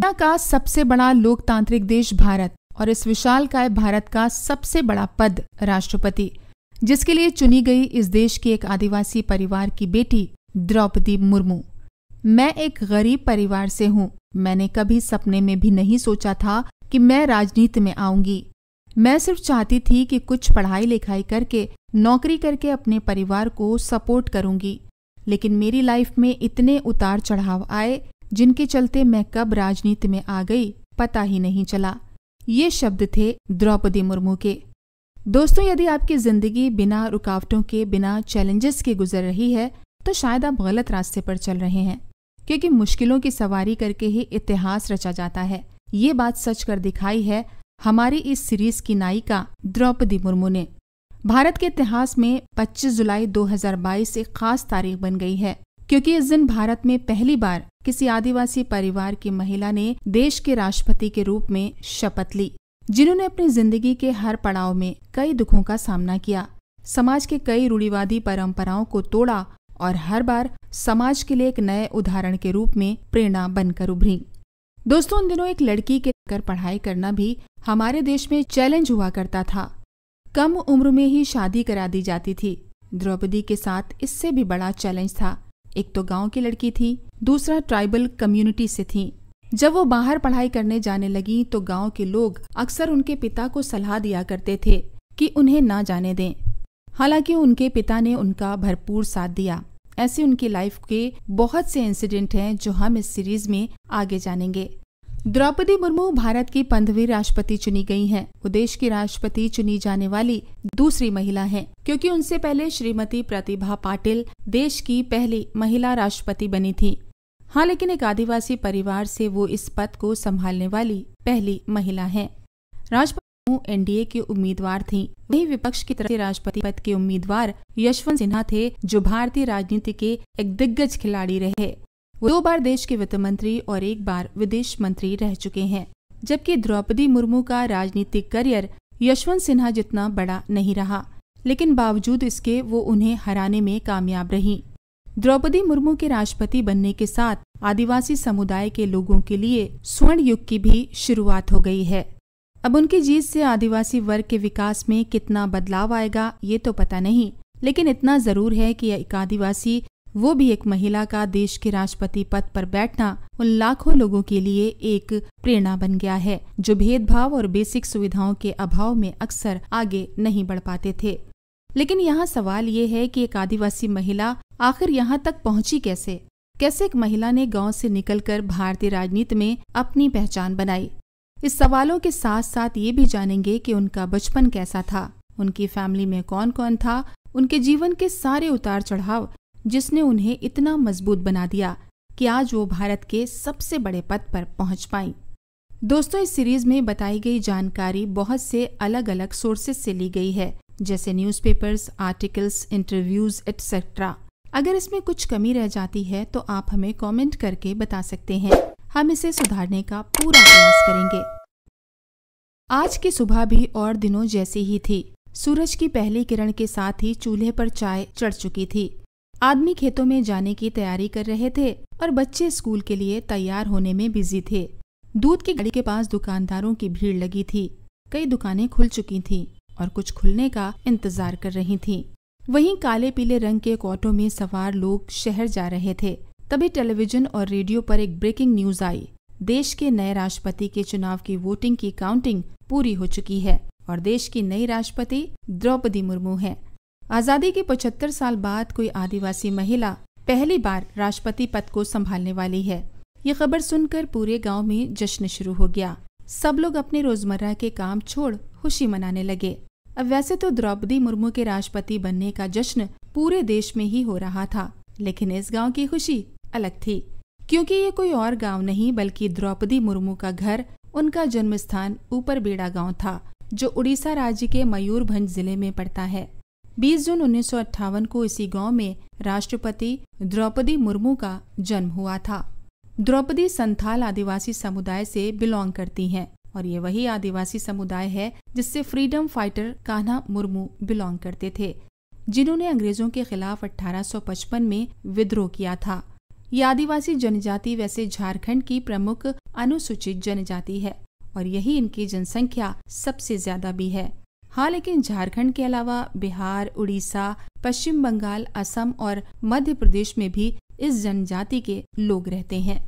दुनिया का सबसे बड़ा लोकतांत्रिक देश भारत और इस विशाल काय भारत का सबसे बड़ा पद राष्ट्रपति जिसके लिए चुनी गई इस देश की एक आदिवासी परिवार की बेटी द्रौपदी मुर्मू मैं एक गरीब परिवार से हूँ मैंने कभी सपने में भी नहीं सोचा था कि मैं राजनीति में आऊंगी मैं सिर्फ चाहती थी कि कुछ पढ़ाई लिखाई करके नौकरी करके अपने परिवार को सपोर्ट करूंगी लेकिन मेरी लाइफ में इतने उतार चढ़ाव आए जिनके चलते मैं कब राजनीति में आ गई पता ही नहीं चला ये शब्द थे द्रौपदी मुर्मू के दोस्तों यदि आपकी ज़िंदगी बिना रुकावटों के बिना चैलेंजेस के गुजर रही है तो शायद आप गलत रास्ते पर चल रहे हैं क्योंकि मुश्किलों की सवारी करके ही इतिहास रचा जाता है ये बात सच कर दिखाई है हमारी इस सीरीज की नायिका द्रौपदी मुर्मू ने भारत के इतिहास में 25 जुलाई 2022 एक खास तारीख बन गई है क्योंकि इस दिन भारत में पहली बार किसी आदिवासी परिवार की महिला ने देश के राष्ट्रपति के रूप में शपथ ली जिन्होंने अपनी जिंदगी के हर पड़ाव में कई दुखों का सामना किया समाज के कई रूढ़िवादी परंपराओं को तोड़ा और हर बार समाज के लिए एक नए उदाहरण के रूप में प्रेरणा बनकर उभरी दोस्तों उन दिनों एक लड़की के कर पढ़ाई करना भी हमारे देश में चैलेंज हुआ करता था कम उम्र में ही शादी करा दी जाती थी द्रौपदी के साथ इससे भी बड़ा चैलेंज था एक तो गांव की लड़की थी दूसरा ट्राइबल कम्युनिटी से थी जब वो बाहर पढ़ाई करने जाने लगी तो गांव के लोग अक्सर उनके पिता को सलाह दिया करते थे कि उन्हें ना जाने दें हालांकि उनके पिता ने उनका भरपूर साथ दिया ऐसे उनकी लाइफ के बहुत से इंसिडेंट हैं जो हम इस सीरीज में आगे जानेंगे द्रौपदी मुर्मू भारत की पंद्रहवीं राष्ट्रपति चुनी गई हैं। वो देश की राष्ट्रपति चुनी जाने वाली दूसरी महिला हैं, क्योंकि उनसे पहले श्रीमती प्रतिभा पाटिल देश की पहली महिला राष्ट्रपति बनी थी हाँ लेकिन एक आदिवासी परिवार से वो इस पद को संभालने वाली पहली महिला है राष्ट्रपति मुर्मू एनडीए की उम्मीदवार थी वही विपक्ष की तरफ राष्ट्रपति पद के उम्मीदवार यशवंत सिन्हा थे जो भारतीय राजनीति के एक दिग्गज खिलाड़ी रहे वो दो बार देश के वित्त मंत्री और एक बार विदेश मंत्री रह चुके हैं जबकि द्रौपदी मुर्मू का राजनीतिक करियर यशवंत सिन्हा जितना बड़ा नहीं रहा लेकिन बावजूद इसके वो उन्हें हराने में कामयाब रही द्रौपदी मुर्मू के राष्ट्रपति बनने के साथ आदिवासी समुदाय के लोगों के लिए स्वर्ण युग की भी शुरुआत हो गई है अब उनकी जीत से आदिवासी वर्ग के विकास में कितना बदलाव आएगा ये तो पता नहीं लेकिन इतना जरूर है कि एक आदिवासी वो भी एक महिला का देश के राष्ट्रपति पद पर बैठना उन लाखों लोगों के लिए एक प्रेरणा बन गया है जो भेदभाव और बेसिक सुविधाओं के अभाव में अक्सर आगे नहीं बढ़ पाते थे लेकिन यहाँ सवाल ये है कि एक आदिवासी महिला आखिर यहाँ तक पहुँची कैसे कैसे एक महिला ने गांव से निकलकर भारतीय राजनीति में अपनी पहचान बनाई इस सवालों के साथ साथ ये भी जानेंगे कि उनका बचपन कैसा था उनकी फैमिली में कौन कौन था उनके जीवन के सारे उतार चढ़ाव जिसने उन्हें इतना मजबूत बना दिया कि आज वो भारत के सबसे बड़े पद पर पहुंच पाई दोस्तों इस सीरीज में बताई गई जानकारी बहुत से अलग अलग सोर्सेज से ली गई है जैसे न्यूज़पेपर्स, आर्टिकल्स इंटरव्यूज एटसेट्रा अगर इसमें कुछ कमी रह जाती है तो आप हमें कमेंट करके बता सकते हैं हम इसे सुधारने का पूरा प्रयास करेंगे आज की सुबह भी और दिनों जैसी ही थी सूरज की पहली किरण के साथ ही चूल्हे पर चाय चढ़ चुकी थी आदमी खेतों में जाने की तैयारी कर रहे थे और बच्चे स्कूल के लिए तैयार होने में बिजी थे दूध की गाड़ी के पास दुकानदारों की भीड़ लगी थी कई दुकानें खुल चुकी थीं और कुछ खुलने का इंतजार कर रही थीं। वहीं काले पीले रंग के एक ऑटो में सवार लोग शहर जा रहे थे तभी टेलीविजन और रेडियो पर एक ब्रेकिंग न्यूज आई देश के नए राष्ट्रपति के चुनाव की वोटिंग की काउंटिंग पूरी हो चुकी है और देश की नई राष्ट्रपति द्रौपदी मुर्मू है आज़ादी के 75 साल बाद कोई आदिवासी महिला पहली बार राष्ट्रपति पद को संभालने वाली है ये खबर सुनकर पूरे गांव में जश्न शुरू हो गया सब लोग अपने रोजमर्रा के काम छोड़ खुशी मनाने लगे अब वैसे तो द्रौपदी मुर्मू के राष्ट्रपति बनने का जश्न पूरे देश में ही हो रहा था लेकिन इस गांव की खुशी अलग थी क्योंकि ये कोई और गांव नहीं बल्कि द्रौपदी मुर्मू का घर उनका जन्म स्थान ऊपर बेड़ा गाँव था जो उड़ीसा राज्य के मयूरभंज जिले में पड़ता है 20 जून उन्नीस को इसी गांव में राष्ट्रपति द्रौपदी मुर्मू का जन्म हुआ था द्रौपदी संथाल आदिवासी समुदाय से बिलोंग करती हैं और ये वही आदिवासी समुदाय है जिससे freedom fighter Kanha Murmu belong करते थे जिन्होंने अंग्रेजों के खिलाफ 1855 में विद्रोह किया था ये आदिवासी जनजाति वैसे झारखंड की प्रमुख अनुसूचित जनजाति है और यही इनकी जनसंख्या सबसे ज्यादा भी है हाँ लेकिन झारखंड के अलावा बिहार उड़ीसा पश्चिम बंगाल असम और मध्य प्रदेश में भी इस जनजाति के लोग रहते हैं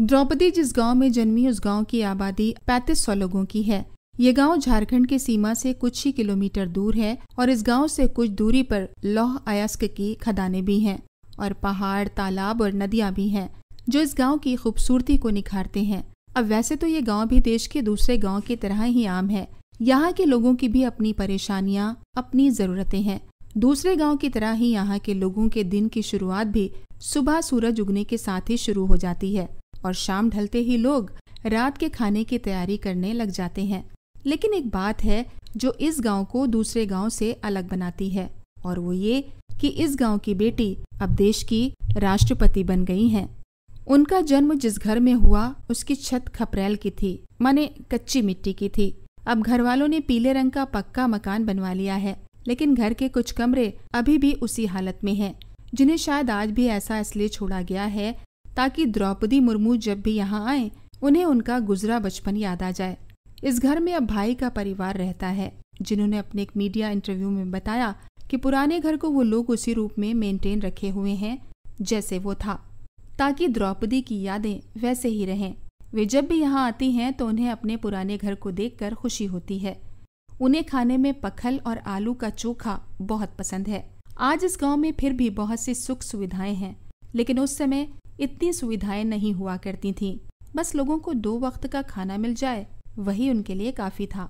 द्रौपदी जिस गांव में जन्मी उस गांव की आबादी पैतीस सौ लोगों की है ये गांव झारखंड की सीमा से कुछ ही किलोमीटर दूर है और इस गांव से कुछ दूरी पर लौह अयस्क की खदानें भी हैं और पहाड़ तालाब और नदियां भी हैं जो इस गांव की खूबसूरती को निखारते हैं अब वैसे तो ये गांव भी देश के दूसरे गांव की तरह ही आम है यहाँ के लोगों की भी अपनी परेशानियाँ अपनी ज़रूरतें हैं दूसरे गांव की तरह ही यहाँ के लोगों के दिन की शुरुआत भी सुबह सूरज उगने के साथ ही शुरू हो जाती है और शाम ढलते ही लोग रात के खाने की तैयारी करने लग जाते हैं लेकिन एक बात है जो इस गांव को दूसरे गांव से अलग बनाती है और वो ये कि इस गांव की बेटी अब देश की राष्ट्रपति बन गई हैं। उनका जन्म जिस घर में हुआ उसकी छत खपरेल की थी माने कच्ची मिट्टी की थी अब घर वालों ने पीले रंग का पक्का मकान बनवा लिया है लेकिन घर के कुछ कमरे अभी भी उसी हालत में हैं, जिन्हें शायद आज भी ऐसा इसलिए छोड़ा गया है ताकि द्रौपदी मुर्मू जब भी यहाँ आए उन्हें उनका गुजरा बचपन याद आ जाए इस घर में अब भाई का परिवार रहता है जिन्होंने अपने एक मीडिया इंटरव्यू में बताया कि पुराने घर को वो लोग उसी रूप में मेंटेन रखे हुए हैं जैसे वो था ताकि द्रौपदी की यादें वैसे ही रहें वे जब भी यहाँ आती हैं तो उन्हें अपने पुराने घर को देखकर खुशी होती है उन्हें खाने में पखल और आलू का चोखा बहुत पसंद है आज इस गांव में फिर भी बहुत सी सुख सुविधाएं हैं लेकिन उस समय इतनी सुविधाएं नहीं हुआ करती थीं। बस लोगों को दो वक्त का खाना मिल जाए वही उनके लिए काफी था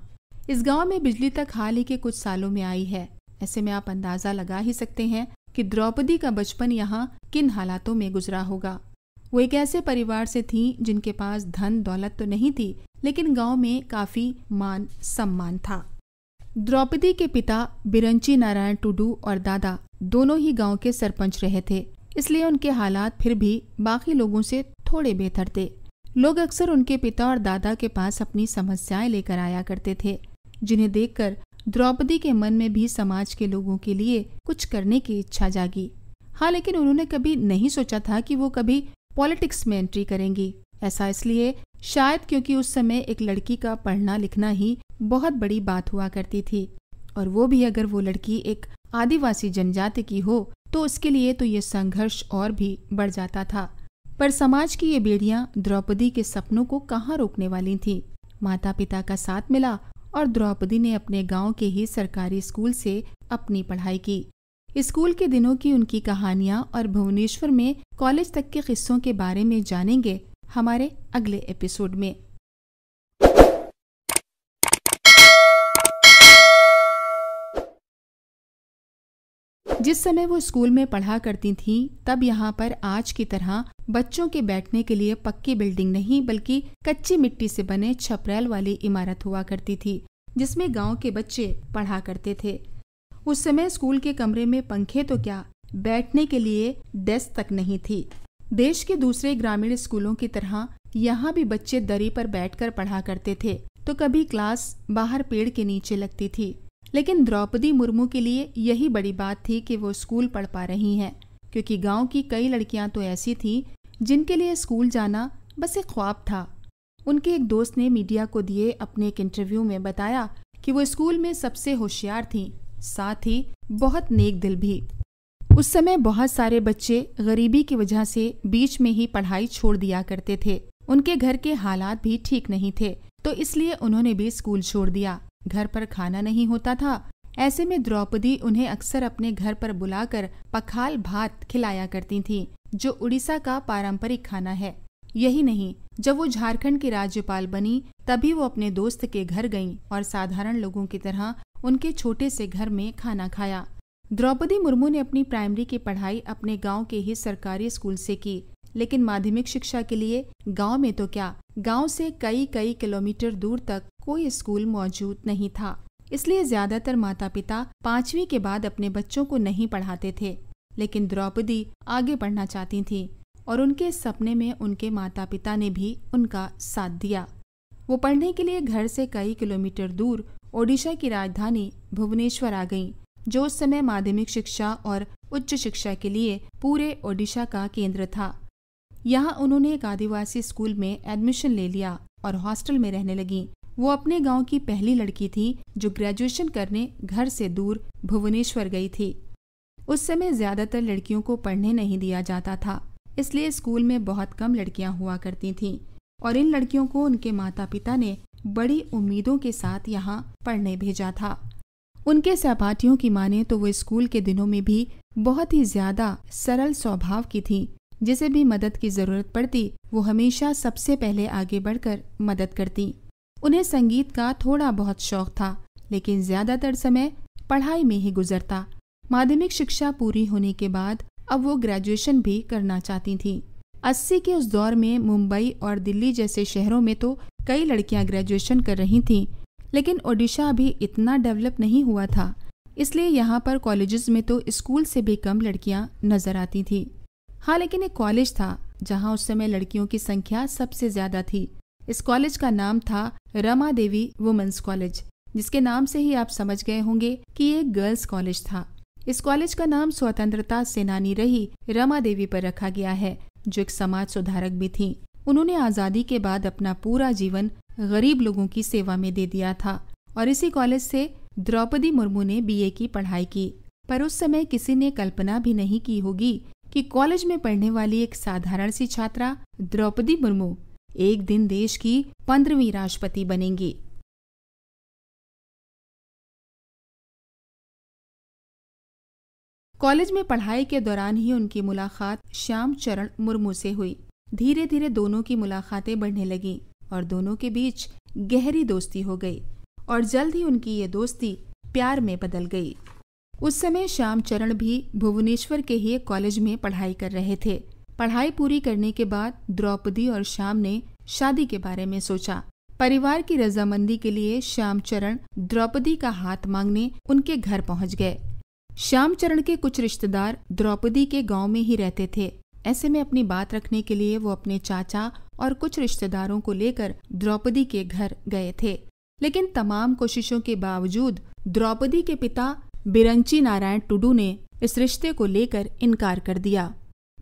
इस गांव में बिजली तक हाल ही के कुछ सालों में आई है ऐसे में आप अंदाजा लगा ही सकते हैं कि द्रौपदी का बचपन यहाँ किन हालातों में गुजरा होगा वो एक ऐसे परिवार से थीं जिनके पास धन दौलत तो नहीं थी लेकिन गांव में काफी मान सम्मान था द्रौपदी के पिता बिरंची नारायण टुडू और दादा दोनों ही गांव के सरपंच रहे थे इसलिए उनके हालात फिर भी बाकी लोगों से थोड़े बेहतर थे लोग अक्सर उनके पिता और दादा के पास अपनी समस्याएं लेकर आया करते थे जिन्हें देखकर द्रौपदी के मन में भी समाज के लोगों के लिए कुछ करने की इच्छा जागी हाँ लेकिन उन्होंने कभी नहीं सोचा था कि वो कभी पॉलिटिक्स में एंट्री करेंगी ऐसा इसलिए शायद क्योंकि उस समय एक लड़की का पढ़ना लिखना ही बहुत बड़ी बात हुआ करती थी और वो भी अगर वो लड़की एक आदिवासी जनजाति की हो तो उसके लिए तो ये संघर्ष और भी बढ़ जाता था पर समाज की ये बेड़ियां द्रौपदी के सपनों को कहाँ रोकने वाली थीं माता पिता का साथ मिला और द्रौपदी ने अपने गांव के ही सरकारी स्कूल से अपनी पढ़ाई की स्कूल के दिनों की उनकी कहानियाँ और भुवनेश्वर में कॉलेज तक के किस्सों के बारे में जानेंगे हमारे अगले एपिसोड में जिस समय वो स्कूल में पढ़ा करती थीं, तब यहाँ पर आज की तरह बच्चों के बैठने के लिए पक्की बिल्डिंग नहीं बल्कि कच्ची मिट्टी से बने छपरेल वाली इमारत हुआ करती थी जिसमें गांव के बच्चे पढ़ा करते थे उस समय स्कूल के कमरे में पंखे तो क्या बैठने के लिए डेस्क तक नहीं थी देश के दूसरे ग्रामीण स्कूलों की तरह यहाँ भी बच्चे दरी पर बैठकर पढ़ा करते थे तो कभी क्लास बाहर पेड़ के नीचे लगती थी लेकिन द्रौपदी मुर्मू के लिए यही बड़ी बात थी कि वो स्कूल पढ़ पा रही हैं क्योंकि गांव की कई लड़कियां तो ऐसी थीं जिनके लिए स्कूल जाना बस एक ख्वाब था उनके एक दोस्त ने मीडिया को दिए अपने एक इंटरव्यू में बताया कि वो स्कूल में सबसे होशियार थीं साथ ही बहुत नेक दिल भी उस समय बहुत सारे बच्चे गरीबी की वजह से बीच में ही पढ़ाई छोड़ दिया करते थे उनके घर के हालात भी ठीक नहीं थे तो इसलिए उन्होंने भी स्कूल छोड़ दिया घर पर खाना नहीं होता था ऐसे में द्रौपदी उन्हें अक्सर अपने घर पर बुलाकर पखाल भात खिलाया करती थी जो उड़ीसा का पारंपरिक खाना है यही नहीं जब वो झारखंड की राज्यपाल बनी तभी वो अपने दोस्त के घर गईं और साधारण लोगों की तरह उनके छोटे से घर में खाना खाया द्रौपदी मुर्मू ने अपनी प्राइमरी की पढ़ाई अपने गांव के ही सरकारी स्कूल से की लेकिन माध्यमिक शिक्षा के लिए गांव में तो क्या गांव से कई कई किलोमीटर दूर तक कोई स्कूल मौजूद नहीं था इसलिए ज्यादातर माता पिता पांचवी के बाद अपने बच्चों को नहीं पढ़ाते थे लेकिन द्रौपदी आगे पढ़ना चाहती थी और उनके सपने में उनके माता पिता ने भी उनका साथ दिया वो पढ़ने के लिए घर से कई किलोमीटर दूर ओडिशा की राजधानी भुवनेश्वर आ गईं, जो उस समय माध्यमिक शिक्षा और उच्च शिक्षा के लिए पूरे ओडिशा का केंद्र था यहाँ उन्होंने एक आदिवासी स्कूल में एडमिशन ले लिया और हॉस्टल में रहने लगी वो अपने गांव की पहली लड़की थी जो ग्रेजुएशन करने घर से दूर भुवनेश्वर गई थी उस समय ज्यादातर लड़कियों को पढ़ने नहीं दिया जाता था इसलिए स्कूल में बहुत कम लड़कियां हुआ करती थीं और इन लड़कियों को उनके माता पिता ने बड़ी उम्मीदों के साथ यहाँ पढ़ने भेजा था उनके सहपाठियों की माने तो वो स्कूल के दिनों में भी बहुत ही ज्यादा सरल स्वभाव की थी जिसे भी मदद की जरूरत पड़ती वो हमेशा सबसे पहले आगे बढ़कर मदद करती उन्हें संगीत का थोड़ा बहुत शौक था लेकिन ज्यादातर समय पढ़ाई में ही गुजरता माध्यमिक शिक्षा पूरी होने के बाद अब वो ग्रेजुएशन भी करना चाहती थी अस्सी के उस दौर में मुंबई और दिल्ली जैसे शहरों में तो कई लड़कियां ग्रेजुएशन कर रही थीं लेकिन ओडिशा अभी इतना डेवलप नहीं हुआ था इसलिए यहाँ पर कॉलेजेस में तो स्कूल से भी कम लड़कियाँ नजर आती थीं हाँ लेकिन एक कॉलेज था जहाँ उस समय लड़कियों की संख्या सबसे ज्यादा थी इस कॉलेज का नाम था रमा देवी वुमेन्स कॉलेज जिसके नाम से ही आप समझ गए होंगे कि ये गर्ल्स कॉलेज था इस कॉलेज का नाम स्वतंत्रता सेनानी रही रमा देवी पर रखा गया है जो एक समाज सुधारक भी थी उन्होंने आज़ादी के बाद अपना पूरा जीवन गरीब लोगों की सेवा में दे दिया था और इसी कॉलेज से द्रौपदी मुर्मू ने बीए की पढ़ाई की पर उस समय किसी ने कल्पना भी नहीं की होगी कि कॉलेज में पढ़ने वाली एक साधारण सी छात्रा द्रौपदी मुर्मू एक दिन देश की पंद्रहवीं राष्ट्रपति बनेंगी कॉलेज में पढ़ाई के दौरान ही उनकी मुलाकात श्याम चरण मुर्मू से हुई धीरे धीरे दोनों की मुलाकातें बढ़ने लगीं और दोनों के बीच गहरी दोस्ती हो गई और जल्द ही उनकी ये दोस्ती प्यार में बदल गई उस समय श्याम चरण भी भुवनेश्वर के ही एक कॉलेज में पढ़ाई कर रहे थे पढ़ाई पूरी करने के बाद द्रौपदी और श्याम ने शादी के बारे में सोचा परिवार की रजामंदी के लिए श्याम चरण द्रौपदी का हाथ मांगने उनके घर पहुंच गए श्याम चरण के कुछ रिश्तेदार द्रौपदी के गांव में ही रहते थे ऐसे में अपनी बात रखने के लिए वो अपने चाचा और कुछ रिश्तेदारों को लेकर द्रौपदी के घर गए थे लेकिन तमाम कोशिशों के बावजूद द्रौपदी के पिता बिरंची नारायण टुडू ने इस रिश्ते को लेकर इनकार कर दिया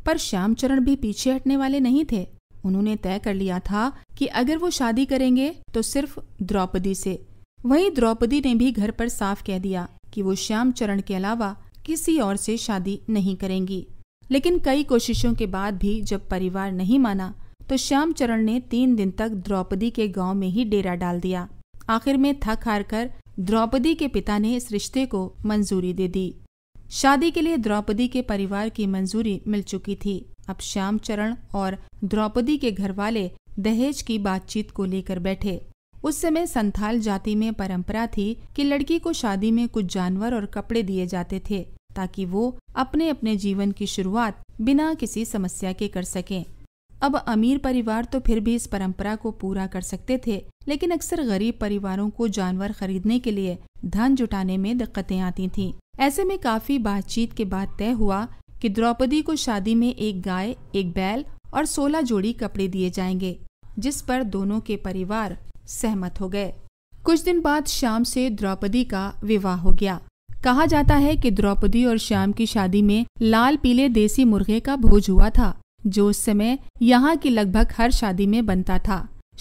पर श्यामचरण भी पीछे हटने वाले नहीं थे उन्होंने तय कर लिया था कि अगर वो शादी करेंगे तो सिर्फ द्रौपदी से वहीं द्रौपदी ने भी घर पर साफ कह दिया कि वो श्याम चरण के अलावा किसी और से शादी नहीं करेंगी लेकिन कई कोशिशों के बाद भी जब परिवार नहीं माना तो श्याम चरण ने तीन दिन तक द्रौपदी के गांव में ही डेरा डाल दिया आखिर में थक हार कर द्रौपदी के पिता ने इस रिश्ते को मंजूरी दे दी शादी के लिए द्रौपदी के परिवार की मंजूरी मिल चुकी थी अब श्याम चरण और द्रौपदी के घर वाले दहेज की बातचीत को लेकर बैठे उस समय संथाल जाति में परंपरा थी कि लड़की को शादी में कुछ जानवर और कपड़े दिए जाते थे ताकि वो अपने अपने जीवन की शुरुआत बिना किसी समस्या के कर सकें अब अमीर परिवार तो फिर भी इस परंपरा को पूरा कर सकते थे लेकिन अक्सर गरीब परिवारों को जानवर खरीदने के लिए धन जुटाने में दिक्कतें आती थीं। ऐसे में काफी बातचीत के बाद तय हुआ कि द्रौपदी को शादी में एक गाय एक बैल और सोलह जोड़ी कपड़े दिए जाएंगे जिस पर दोनों के परिवार सहमत हो गए कुछ दिन बाद शाम से द्रौपदी का विवाह हो गया कहा जाता है कि द्रौपदी और श्याम की शादी में लाल पीले देसी मुर्गे का भोज हुआ था जो उस समय यहाँ की लगभग हर शादी में बनता था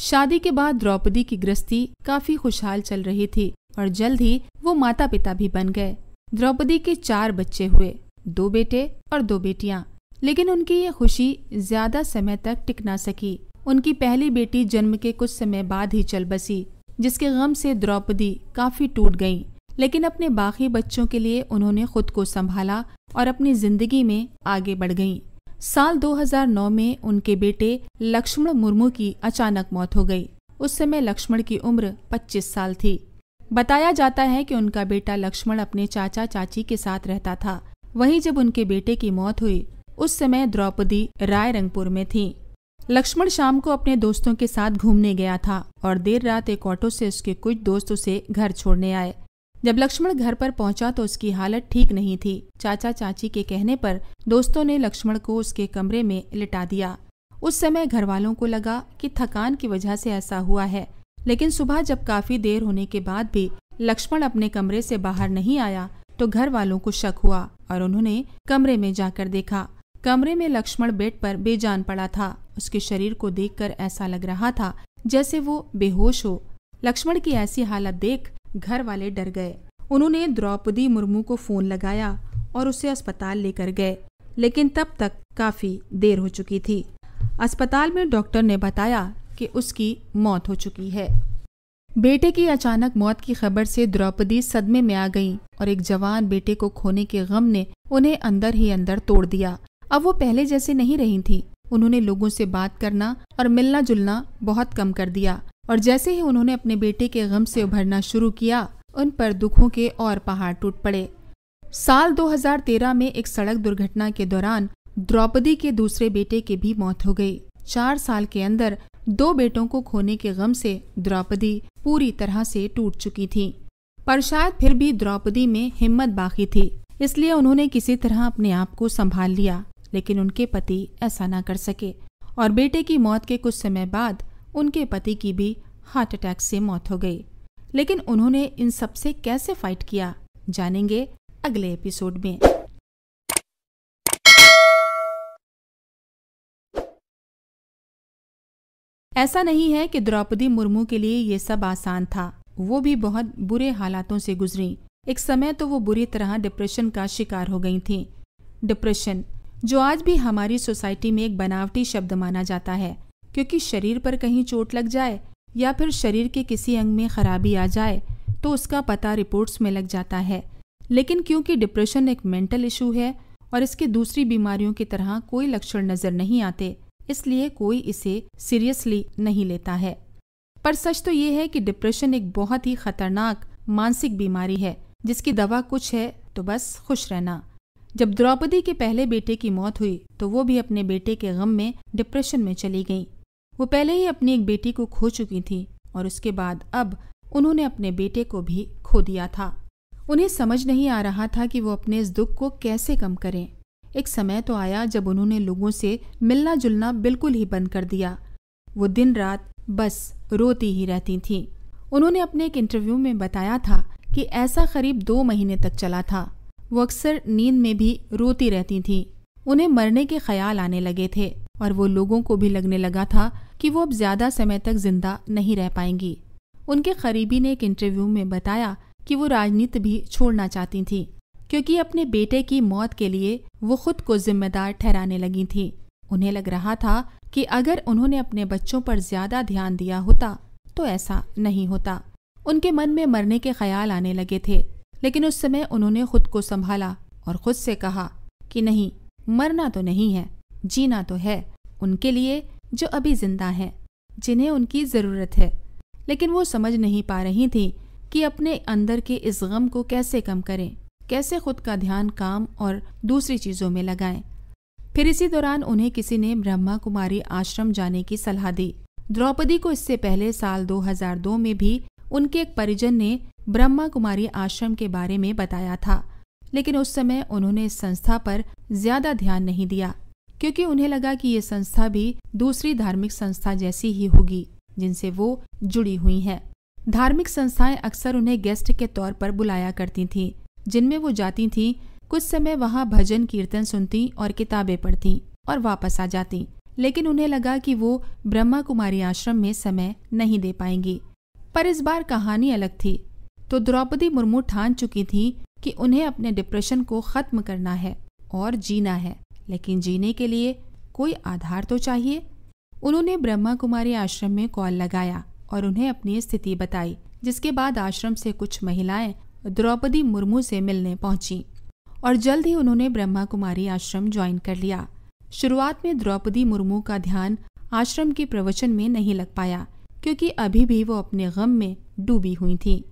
शादी के बाद द्रौपदी की गृहस्थी काफी खुशहाल चल रही थी और जल्द ही वो माता पिता भी बन गए द्रौपदी के चार बच्चे हुए दो बेटे और दो बेटिया लेकिन उनकी ये खुशी ज्यादा समय तक टिक ना सकी उनकी पहली बेटी जन्म के कुछ समय बाद ही चल बसी जिसके गम से द्रौपदी काफी टूट गईं लेकिन अपने बाकी बच्चों के लिए उन्होंने खुद को संभाला और अपनी जिंदगी में आगे बढ़ गईं। साल 2009 में उनके बेटे लक्ष्मण मुर्मू की अचानक मौत हो गई उस समय लक्ष्मण की उम्र 25 साल थी बताया जाता है कि उनका बेटा लक्ष्मण अपने चाचा चाची के साथ रहता था वहीं जब उनके बेटे की मौत हुई उस समय द्रौपदी राय रंगपुर में थी लक्ष्मण शाम को अपने दोस्तों के साथ घूमने गया था और देर रात एक ऑटो से उसके कुछ दोस्त उसे घर छोड़ने आए जब लक्ष्मण घर पर पहुंचा तो उसकी हालत ठीक नहीं थी चाचा चाची के कहने पर दोस्तों ने लक्ष्मण को उसके कमरे में लिटा दिया उस समय घर वालों को लगा कि थकान की वजह से ऐसा हुआ है लेकिन सुबह जब काफी देर होने के बाद भी लक्ष्मण अपने कमरे से बाहर नहीं आया तो घर वालों को शक हुआ और उन्होंने कमरे में जाकर देखा कमरे में लक्ष्मण बेड पर बेजान पड़ा था उसके शरीर को देखकर ऐसा लग रहा था जैसे वो बेहोश हो लक्ष्मण की ऐसी हालत देख घर वाले डर गए उन्होंने द्रौपदी मुर्मू को फोन लगाया और उसे अस्पताल लेकर गए लेकिन तब तक काफी देर हो चुकी थी अस्पताल में डॉक्टर ने बताया कि उसकी मौत हो चुकी है बेटे की अचानक मौत की खबर से द्रौपदी सदमे में आ गईं और एक जवान बेटे को खोने के गम ने उन्हें अंदर ही अंदर तोड़ दिया अब वो पहले जैसे नहीं रही थी उन्होंने लोगों से बात करना और मिलना जुलना बहुत कम कर दिया और जैसे ही उन्होंने अपने बेटे के गम से उभरना शुरू किया उन पर दुखों के और पहाड़ टूट पड़े साल 2013 में एक सड़क दुर्घटना के दौरान द्रौपदी के दूसरे बेटे की भी मौत हो गई चार साल के अंदर दो बेटों को खोने के गम से द्रौपदी पूरी तरह से टूट चुकी थी पर शायद फिर भी द्रौपदी में हिम्मत बाकी थी इसलिए उन्होंने किसी तरह अपने आप को संभाल लिया लेकिन उनके पति ऐसा ना कर सके और बेटे की मौत के कुछ समय बाद उनके पति की भी हार्ट अटैक से मौत हो गई लेकिन उन्होंने इन सब से कैसे फाइट किया जानेंगे अगले एपिसोड में ऐसा नहीं है कि द्रौपदी मुर्मू के लिए ये सब आसान था वो भी बहुत बुरे हालातों से गुजरी एक समय तो वो बुरी तरह डिप्रेशन का शिकार हो गई थी डिप्रेशन जो आज भी हमारी सोसाइटी में एक बनावटी शब्द माना जाता है क्योंकि शरीर पर कहीं चोट लग जाए या फिर शरीर के किसी अंग में खराबी आ जाए तो उसका पता रिपोर्ट्स में लग जाता है लेकिन क्योंकि डिप्रेशन एक मेंटल इशू है और इसके दूसरी बीमारियों की तरह कोई लक्षण नजर नहीं आते इसलिए कोई इसे सीरियसली नहीं लेता है पर सच तो ये है कि डिप्रेशन एक बहुत ही खतरनाक मानसिक बीमारी है जिसकी दवा कुछ है तो बस खुश रहना जब द्रौपदी के पहले बेटे की मौत हुई तो वो भी अपने बेटे के गम में डिप्रेशन में चली गई वो पहले ही अपनी एक बेटी को खो चुकी थी और उसके बाद अब उन्होंने अपने बेटे को भी खो दिया था उन्हें समझ नहीं आ रहा था कि वो अपने इस दुख को कैसे कम करें एक समय तो आया जब उन्होंने लोगों से मिलना जुलना बिल्कुल ही बंद कर दिया वो दिन रात बस रोती ही रहती थी उन्होंने अपने एक इंटरव्यू में बताया था कि ऐसा करीब दो महीने तक चला था वो अक्सर नींद में भी रोती रहती थी उन्हें मरने के ख्याल आने लगे थे और वो लोगों को भी लगने लगा था कि वो अब ज्यादा समय तक जिंदा नहीं रह पाएंगी उनके करीबी ने एक इंटरव्यू में बताया कि वो राजनीति भी छोड़ना चाहती थी क्योंकि अपने बेटे की मौत के लिए वो खुद को जिम्मेदार ठहराने लगी थी उन्हें लग रहा था कि अगर उन्होंने अपने बच्चों पर ज्यादा ध्यान दिया होता तो ऐसा नहीं होता उनके मन में मरने के ख्याल आने लगे थे लेकिन उस समय उन्होंने खुद को संभाला और खुद से कहा कि नहीं मरना तो नहीं है जीना तो है उनके लिए जो अभी जिंदा हैं जिन्हें उनकी ज़रूरत है लेकिन वो समझ नहीं पा रही थी कि अपने अंदर के इस गम को कैसे कम करें कैसे खुद का ध्यान काम और दूसरी चीज़ों में लगाएं फिर इसी दौरान उन्हें किसी ने ब्रह्मा कुमारी आश्रम जाने की सलाह दी द्रौपदी को इससे पहले साल 2002 में भी उनके एक परिजन ने ब्रह्मा कुमारी आश्रम के बारे में बताया था लेकिन उस समय उन्होंने इस संस्था पर ज्यादा ध्यान नहीं दिया क्योंकि उन्हें लगा कि ये संस्था भी दूसरी धार्मिक संस्था जैसी ही होगी जिनसे वो जुड़ी हुई हैं धार्मिक संस्थाएं अक्सर उन्हें गेस्ट के तौर पर बुलाया करती थीं जिनमें वो जाती थीं कुछ समय वहाँ भजन कीर्तन सुनती और किताबें पढ़ती और वापस आ जाती लेकिन उन्हें लगा कि वो ब्रह्मा कुमारी आश्रम में समय नहीं दे पाएंगी पर इस बार कहानी अलग थी तो द्रौपदी मुर्मू ठान चुकी थी कि उन्हें अपने डिप्रेशन को खत्म करना है और जीना है लेकिन जीने के लिए कोई आधार तो चाहिए उन्होंने ब्रह्मा कुमारी आश्रम में कॉल लगाया और उन्हें अपनी स्थिति बताई जिसके बाद आश्रम से कुछ महिलाएं द्रौपदी मुर्मू से मिलने पहुंची और जल्द ही उन्होंने ब्रह्मा कुमारी आश्रम ज्वाइन कर लिया शुरुआत में द्रौपदी मुर्मू का ध्यान आश्रम के प्रवचन में नहीं लग पाया क्योंकि अभी भी वो अपने गम में डूबी हुई थी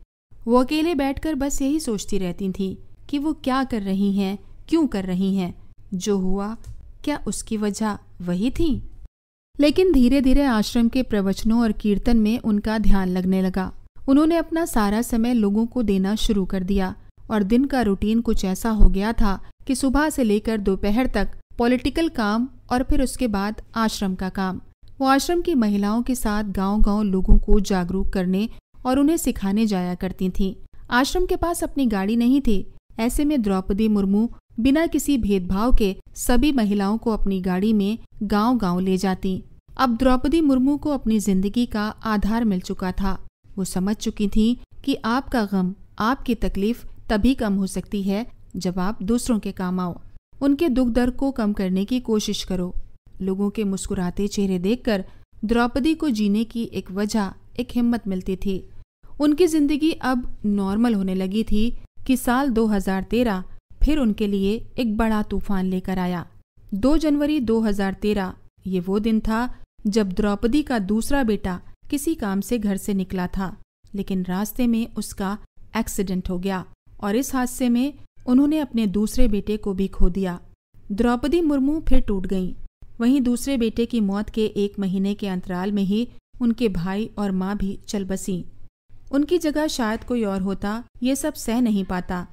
वो अकेले बैठकर बस यही सोचती रहती थी कि वो क्या कर रही हैं क्यों कर रही हैं जो हुआ क्या उसकी वजह वही थी लेकिन धीरे धीरे आश्रम के प्रवचनों और कीर्तन में उनका ध्यान लगने लगा उन्होंने अपना सारा समय लोगों को देना शुरू कर दिया और दिन का रूटीन कुछ ऐसा हो गया था कि सुबह से लेकर दोपहर तक पॉलिटिकल काम और फिर उसके बाद आश्रम का काम वो आश्रम की महिलाओं के साथ गांव-गांव लोगों को जागरूक करने और उन्हें सिखाने जाया करती थी आश्रम के पास अपनी गाड़ी नहीं थी ऐसे में द्रौपदी मुर्मू बिना किसी भेदभाव के सभी महिलाओं को अपनी गाड़ी में गांव गांव ले जाती अब द्रौपदी मुर्मू को अपनी जिंदगी का आधार मिल चुका था वो समझ चुकी थी कि आपका गम आपकी तकलीफ तभी कम हो सकती है जब आप दूसरों के काम आओ उनके दुख दर्द को कम करने की कोशिश करो लोगों के मुस्कुराते चेहरे देखकर द्रौपदी को जीने की एक वजह एक हिम्मत मिलती थी उनकी जिंदगी अब नॉर्मल होने लगी थी कि साल 2013 फिर उनके लिए एक बड़ा तूफान लेकर आया 2 जनवरी 2013 ये वो दिन था जब द्रौपदी का दूसरा बेटा किसी काम से घर से निकला था लेकिन रास्ते में उसका एक्सीडेंट हो गया और इस हादसे में उन्होंने अपने दूसरे बेटे को भी खो दिया द्रौपदी मुर्मू फिर टूट गईं वहीं दूसरे बेटे की मौत के एक महीने के अंतराल में ही उनके भाई और माँ भी चल बसी उनकी जगह शायद कोई और होता ये सब सह नहीं पाता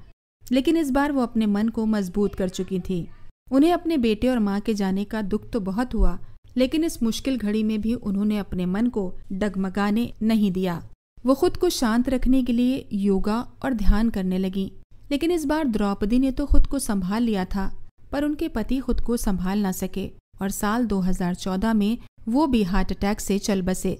लेकिन इस बार वो अपने मन को मजबूत कर चुकी थी उन्हें अपने बेटे और माँ के जाने का दुख तो बहुत हुआ लेकिन इस मुश्किल घड़ी में भी उन्होंने अपने मन को डगमगाने नहीं दिया वो खुद को शांत रखने के लिए योगा और ध्यान करने लगी लेकिन इस बार द्रौपदी ने तो खुद को संभाल लिया था पर उनके पति खुद को संभाल ना सके और साल 2014 में वो भी हार्ट अटैक से चल बसे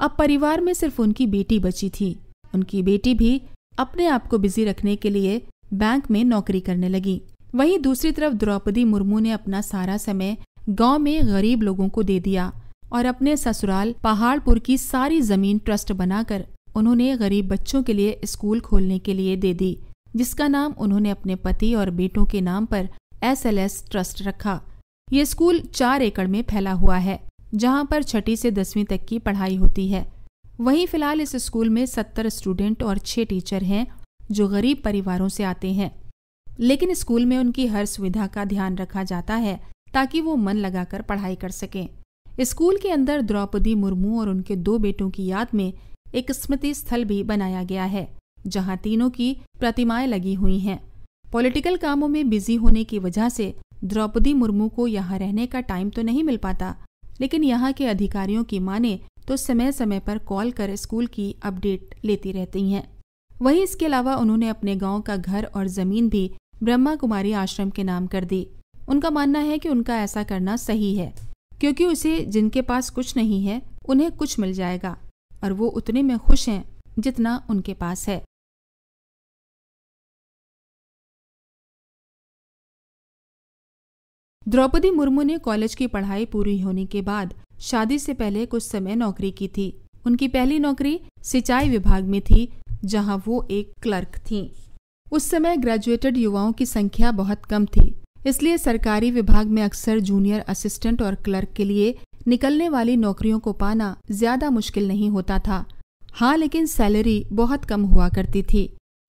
अब परिवार में सिर्फ उनकी बेटी बची थी उनकी बेटी भी अपने आप को बिजी रखने के लिए बैंक में नौकरी करने लगी वही दूसरी तरफ द्रौपदी मुर्मू ने अपना सारा समय गांव में गरीब लोगों को दे दिया और अपने ससुराल पहाड़पुर की सारी जमीन ट्रस्ट बनाकर उन्होंने गरीब बच्चों के लिए स्कूल खोलने के लिए दे दी जिसका नाम उन्होंने अपने पति और बेटों के नाम पर एसएलएस ट्रस्ट रखा ये स्कूल चार एकड़ में फैला हुआ है जहाँ पर छठी से दसवीं तक की पढ़ाई होती है वहीं फिलहाल इस स्कूल में सत्तर स्टूडेंट और छह टीचर हैं जो गरीब परिवारों से आते हैं लेकिन स्कूल में उनकी हर सुविधा का ध्यान रखा जाता है ताकि वो मन लगाकर पढ़ाई कर सकें स्कूल के अंदर द्रौपदी मुर्मू और उनके दो बेटों की याद में एक स्मृति स्थल भी बनाया गया है जहां तीनों की प्रतिमाएं लगी हुई हैं पॉलिटिकल कामों में बिजी होने की वजह से द्रौपदी मुर्मू को यहाँ रहने का टाइम तो नहीं मिल पाता लेकिन यहाँ के अधिकारियों की माने तो समय समय पर कॉल कर स्कूल की अपडेट लेती रहती हैं वहीं इसके अलावा उन्होंने अपने गांव का घर और जमीन भी ब्रह्मा कुमारी आश्रम के नाम कर दी उनका मानना है कि उनका ऐसा करना सही है क्योंकि उसे जिनके पास कुछ नहीं है उन्हें कुछ मिल जाएगा और वो उतने में खुश हैं जितना उनके पास है द्रौपदी मुर्मू ने कॉलेज की पढ़ाई पूरी होने के बाद शादी से पहले कुछ समय नौकरी की थी उनकी पहली नौकरी सिंचाई विभाग में थी जहां वो एक क्लर्क थी उस समय ग्रेजुएटेड युवाओं की संख्या बहुत कम थी इसलिए सरकारी विभाग में अक्सर जूनियर असिस्टेंट और क्लर्क के लिए निकलने वाली नौकरियों को पाना ज्यादा मुश्किल नहीं होता था हाँ लेकिन सैलरी बहुत कम हुआ करती थी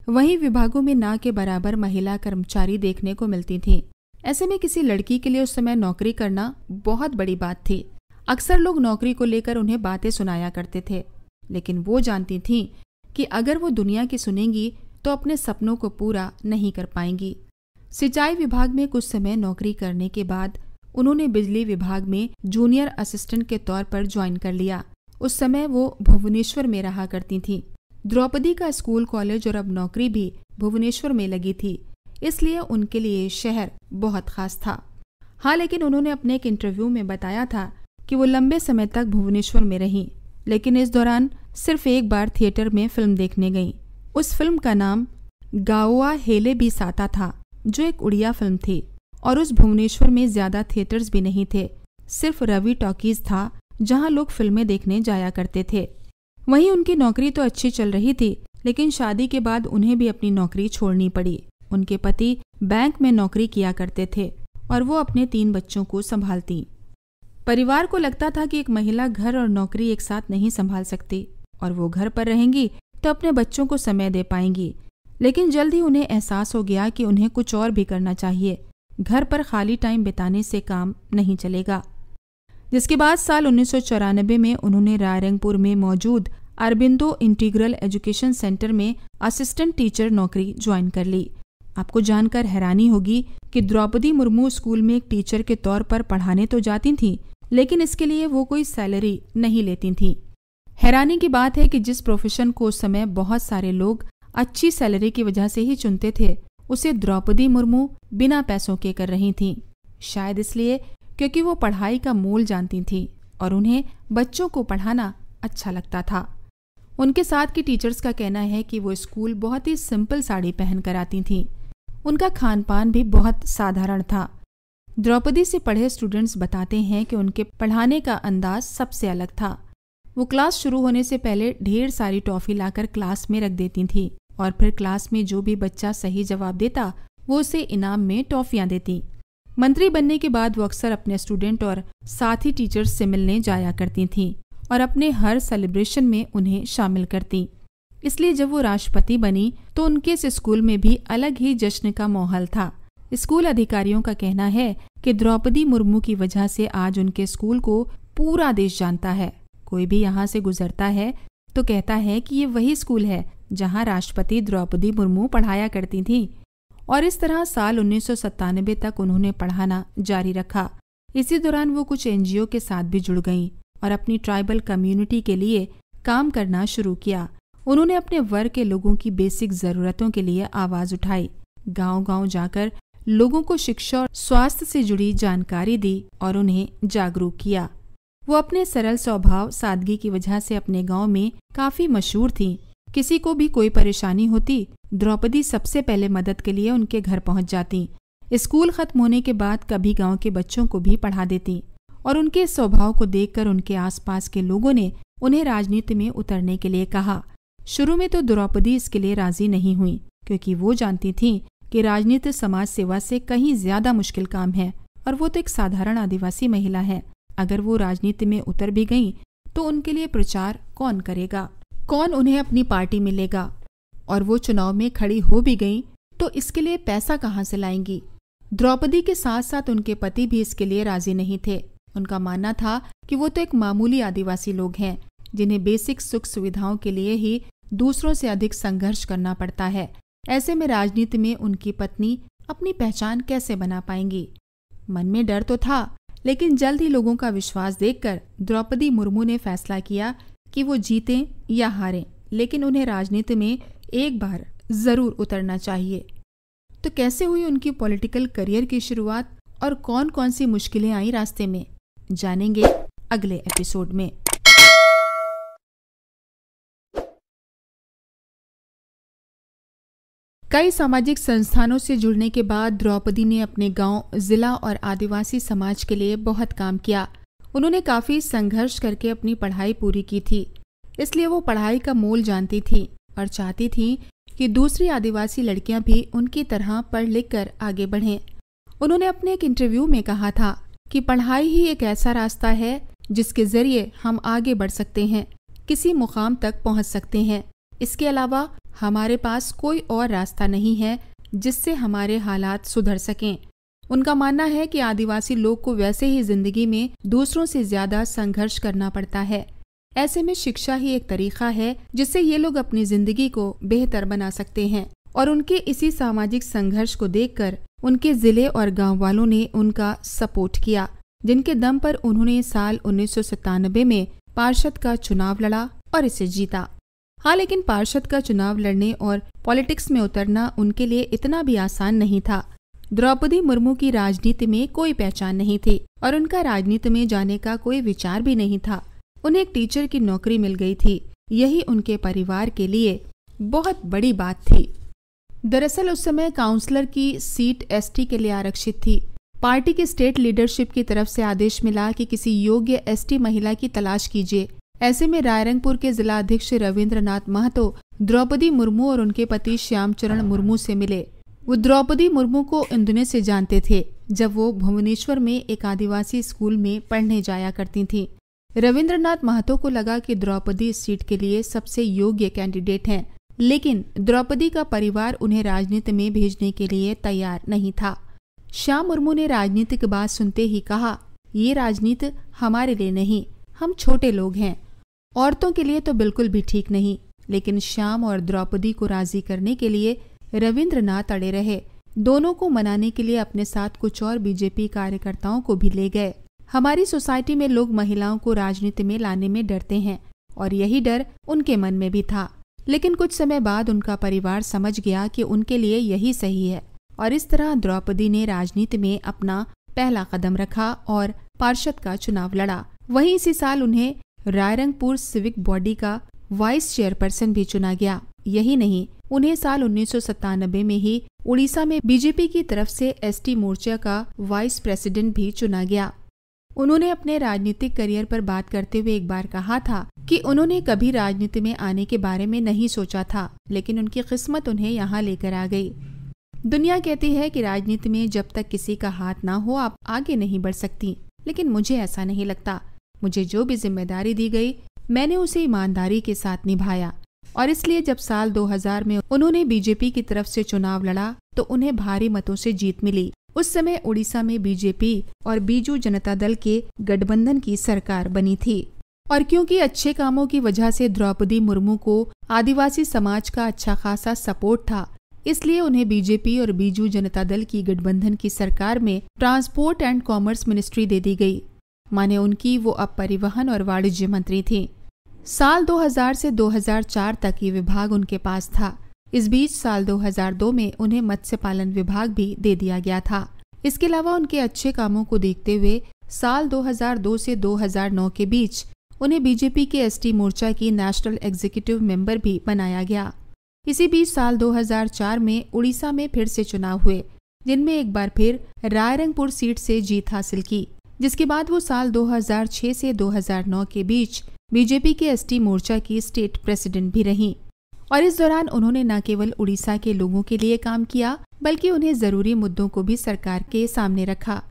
वहीं विभागों में ना के बराबर महिला कर्मचारी देखने को मिलती थी ऐसे में किसी लड़की के लिए उस समय नौकरी करना बहुत बड़ी बात थी अक्सर लोग नौकरी को लेकर उन्हें बातें सुनाया करते थे लेकिन वो जानती थी कि अगर वो दुनिया की सुनेंगी तो अपने सपनों को पूरा नहीं कर पाएंगी सिंचाई विभाग में कुछ समय नौकरी करने के बाद उन्होंने बिजली विभाग में जूनियर असिस्टेंट के तौर पर ज्वाइन कर लिया उस समय वो भुवनेश्वर में रहा करती थी द्रौपदी का स्कूल कॉलेज और अब नौकरी भी भुवनेश्वर में लगी थी इसलिए उनके लिए शहर बहुत खास था हाँ लेकिन उन्होंने अपने एक इंटरव्यू में बताया था कि वो लंबे समय तक भुवनेश्वर में रहीं लेकिन इस दौरान सिर्फ एक बार थिएटर में फिल्म देखने गई उस फिल्म का नाम गाओआ हेले भी साता था जो एक उड़िया फिल्म थी और उस भुवनेश्वर में ज्यादा थिएटर्स भी नहीं थे सिर्फ रवि टॉकीज था जहां लोग फिल्में देखने जाया करते थे वहीं उनकी नौकरी तो अच्छी चल रही थी लेकिन शादी के बाद उन्हें भी अपनी नौकरी छोड़नी पड़ी उनके पति बैंक में नौकरी किया करते थे और वो अपने तीन बच्चों को संभालती परिवार को लगता था कि एक महिला घर और नौकरी एक साथ नहीं संभाल सकती और वो घर पर रहेंगी तो अपने बच्चों को समय दे पाएंगी लेकिन जल्द ही उन्हें एहसास हो गया कि उन्हें कुछ और भी करना चाहिए घर पर खाली टाइम बिताने से काम नहीं चलेगा जिसके बाद साल उन्नीस में उन्होंने रायरंगपुर में मौजूद अरबिंदो इंटीग्रल एजुकेशन सेंटर में असिस्टेंट टीचर नौकरी ज्वाइन कर ली आपको जानकर हैरानी होगी कि द्रौपदी मुर्मू स्कूल में एक टीचर के तौर पर पढ़ाने तो जाती थीं लेकिन इसके लिए वो कोई सैलरी नहीं लेती थी हैरानी की बात है कि जिस प्रोफेशन को उस समय बहुत सारे लोग अच्छी सैलरी की वजह से ही चुनते थे उसे द्रौपदी मुर्मू बिना पैसों के कर रही थी शायद इसलिए क्योंकि वो पढ़ाई का मोल जानती थी और उन्हें बच्चों को पढ़ाना अच्छा लगता था उनके साथ की टीचर्स का कहना है कि वो स्कूल बहुत ही सिंपल साड़ी पहन कर आती थी उनका खान पान भी बहुत साधारण था द्रौपदी से पढ़े स्टूडेंट्स बताते हैं कि उनके पढ़ाने का अंदाज सबसे अलग था वो क्लास शुरू होने से पहले ढेर सारी टॉफी लाकर क्लास में रख देती थी और फिर क्लास में जो भी बच्चा सही जवाब देता वो उसे इनाम में टॉफियां देती मंत्री बनने के बाद वो अक्सर अपने स्टूडेंट और साथी टीचर्स से मिलने जाया करती थी और अपने हर सेलिब्रेशन में उन्हें शामिल करती इसलिए जब वो राष्ट्रपति बनी तो उनके इस स्कूल में भी अलग ही जश्न का माहौल था स्कूल अधिकारियों का कहना है कि द्रौपदी मुर्मू की वजह से आज उनके स्कूल को पूरा देश जानता है कोई भी यहाँ से गुजरता है तो कहता है कि ये वही स्कूल है जहाँ राष्ट्रपति द्रौपदी मुर्मू पढ़ाया करती थी और इस तरह साल उन्नीस तक उन्होंने पढ़ाना जारी रखा इसी दौरान वो कुछ एन के साथ भी जुड़ गईं और अपनी ट्राइबल कम्युनिटी के लिए काम करना शुरू किया उन्होंने अपने वर्ग के लोगों की बेसिक जरूरतों के लिए आवाज उठाई गांव-गांव जाकर लोगों को शिक्षा और स्वास्थ्य से जुड़ी जानकारी दी और उन्हें जागरूक किया वो अपने सरल स्वभाव सादगी की वजह से अपने गांव में काफी मशहूर थी किसी को भी कोई परेशानी होती द्रौपदी सबसे पहले मदद के लिए उनके घर पहुंच जाती स्कूल खत्म होने के बाद कभी गांव के बच्चों को भी पढ़ा देती और उनके स्वभाव को देखकर उनके आसपास के लोगों ने उन्हें राजनीति में उतरने के लिए कहा शुरू में तो द्रौपदी इसके लिए राजी नहीं हुई क्योंकि वो जानती थी कि राजनीति समाज सेवा से कहीं ज्यादा मुश्किल काम है और वो तो एक साधारण आदिवासी महिला है अगर वो राजनीति में उतर भी गई तो उनके लिए प्रचार कौन करेगा कौन उन्हें अपनी पार्टी मिलेगा और वो चुनाव में खड़ी हो भी गई तो इसके लिए पैसा कहाँ से लाएंगी द्रौपदी के साथ साथ उनके पति भी इसके लिए राजी नहीं थे उनका मानना था कि वो तो एक मामूली आदिवासी लोग हैं जिन्हें बेसिक सुख सुविधाओं के लिए ही दूसरों से अधिक संघर्ष करना पड़ता है ऐसे में राजनीति में उनकी पत्नी अपनी पहचान कैसे बना पाएंगी मन में डर तो था लेकिन जल्द ही लोगों का विश्वास देखकर द्रौपदी मुर्मू ने फैसला किया कि वो जीतें या हारें लेकिन उन्हें राजनीति में एक बार जरूर उतरना चाहिए तो कैसे हुई उनकी पॉलिटिकल करियर की शुरुआत और कौन कौन सी मुश्किलें आई रास्ते में जानेंगे अगले एपिसोड में कई सामाजिक संस्थानों से जुड़ने के बाद द्रौपदी ने अपने गांव, जिला और आदिवासी समाज के लिए बहुत काम किया उन्होंने काफी संघर्ष करके अपनी पढ़ाई पूरी की थी इसलिए वो पढ़ाई का मोल जानती थी और चाहती थी कि दूसरी आदिवासी लड़कियां भी उनकी तरह पढ़ लिख कर आगे बढ़ें उन्होंने अपने एक इंटरव्यू में कहा था कि पढ़ाई ही एक ऐसा रास्ता है जिसके जरिए हम आगे बढ़ सकते हैं किसी मुकाम तक पहुंच सकते हैं इसके अलावा हमारे पास कोई और रास्ता नहीं है जिससे हमारे हालात सुधर सकें उनका मानना है कि आदिवासी लोग को वैसे ही जिंदगी में दूसरों से ज्यादा संघर्ष करना पड़ता है ऐसे में शिक्षा ही एक तरीका है जिससे ये लोग अपनी जिंदगी को बेहतर बना सकते हैं और उनके इसी सामाजिक संघर्ष को देखकर उनके जिले और गांव वालों ने उनका सपोर्ट किया जिनके दम पर उन्होंने साल उन्नीस में पार्षद का चुनाव लड़ा और इसे जीता हाँ लेकिन पार्षद का चुनाव लड़ने और पॉलिटिक्स में उतरना उनके लिए इतना भी आसान नहीं था द्रौपदी मुर्मू की राजनीति में कोई पहचान नहीं थी और उनका राजनीति में जाने का कोई विचार भी नहीं था उन्हें एक टीचर की नौकरी मिल गई थी यही उनके परिवार के लिए बहुत बड़ी बात थी दरअसल उस समय काउंसलर की सीट एसटी के लिए आरक्षित थी पार्टी की स्टेट लीडरशिप की तरफ से आदेश मिला कि किसी योग्य एसटी महिला की तलाश कीजिए ऐसे में रायरंगपुर के जिला अध्यक्ष रविन्द्रनाथ महतो द्रौपदी मुर्मू और उनके पति श्याम चरण मुर्मू से मिले वो द्रौपदी मुर्मू को इंदुने से जानते थे जब वो भुवनेश्वर में एक आदिवासी स्कूल में पढ़ने जाया करती थीं। रविन्द्रनाथ महतो को लगा कि द्रौपदी इस सीट के लिए सबसे योग्य कैंडिडेट हैं लेकिन द्रौपदी का परिवार उन्हें राजनीति में भेजने के लिए तैयार नहीं था श्याम मुर्मू ने राजनीतिक बात सुनते ही कहा ये राजनीति हमारे लिए नहीं हम छोटे लोग हैं औरतों के लिए तो बिल्कुल भी ठीक नहीं लेकिन श्याम और द्रौपदी को राजी करने के लिए रविंद्रनाथ अड़े रहे दोनों को मनाने के लिए अपने साथ कुछ और बीजेपी कार्यकर्ताओं को भी ले गए हमारी सोसाइटी में लोग महिलाओं को राजनीति में लाने में डरते हैं और यही डर उनके मन में भी था लेकिन कुछ समय बाद उनका परिवार समझ गया कि उनके लिए यही सही है और इस तरह द्रौपदी ने राजनीति में अपना पहला कदम रखा और पार्षद का चुनाव लड़ा वहीं इसी साल उन्हें रायरंगपुर सिविक बॉडी का वाइस चेयरपर्सन भी चुना गया यही नहीं उन्हें साल उन्नीस में ही उड़ीसा में बीजेपी की तरफ से एसटी मोर्चा का वाइस प्रेसिडेंट भी चुना गया उन्होंने अपने राजनीतिक करियर पर बात करते हुए एक बार कहा था कि उन्होंने कभी राजनीति में आने के बारे में नहीं सोचा था लेकिन उनकी किस्मत उन्हें यहाँ लेकर आ गई दुनिया कहती है कि राजनीति में जब तक किसी का हाथ ना हो आप आगे नहीं बढ़ सकती लेकिन मुझे ऐसा नहीं लगता मुझे जो भी जिम्मेदारी दी गई मैंने उसे ईमानदारी के साथ निभाया और इसलिए जब साल 2000 में उन्होंने बीजेपी की तरफ से चुनाव लड़ा तो उन्हें भारी मतों से जीत मिली उस समय उड़ीसा में बीजेपी और बीजू जनता दल के गठबंधन की सरकार बनी थी और क्योंकि अच्छे कामों की वजह से द्रौपदी मुर्मू को आदिवासी समाज का अच्छा खासा सपोर्ट था इसलिए उन्हें बीजेपी और बीजू जनता दल की गठबंधन की सरकार में ट्रांसपोर्ट एंड कॉमर्स मिनिस्ट्री दे दी गई माने उनकी वो अब परिवहन और वाणिज्य मंत्री थी साल 2000 से 2004 तक ये विभाग उनके पास था इस बीच साल 2002 में उन्हें मत्स्य पालन विभाग भी दे दिया गया था इसके अलावा उनके अच्छे कामों को देखते हुए साल 2002 से 2009 के बीच उन्हें बीजेपी के एसटी मोर्चा की नेशनल एग्जीक्यूटिव मेंबर भी बनाया गया इसी बीच साल 2004 में उड़ीसा में फिर से चुनाव हुए जिनमें एक बार फिर रायरंगपुर सीट से जीत हासिल की जिसके बाद वो साल 2006 से 2009 के बीच बीजेपी के एसटी मोर्चा की स्टेट प्रेसिडेंट भी रहीं और इस दौरान उन्होंने न केवल उड़ीसा के लोगों के लिए काम किया बल्कि उन्हें जरूरी मुद्दों को भी सरकार के सामने रखा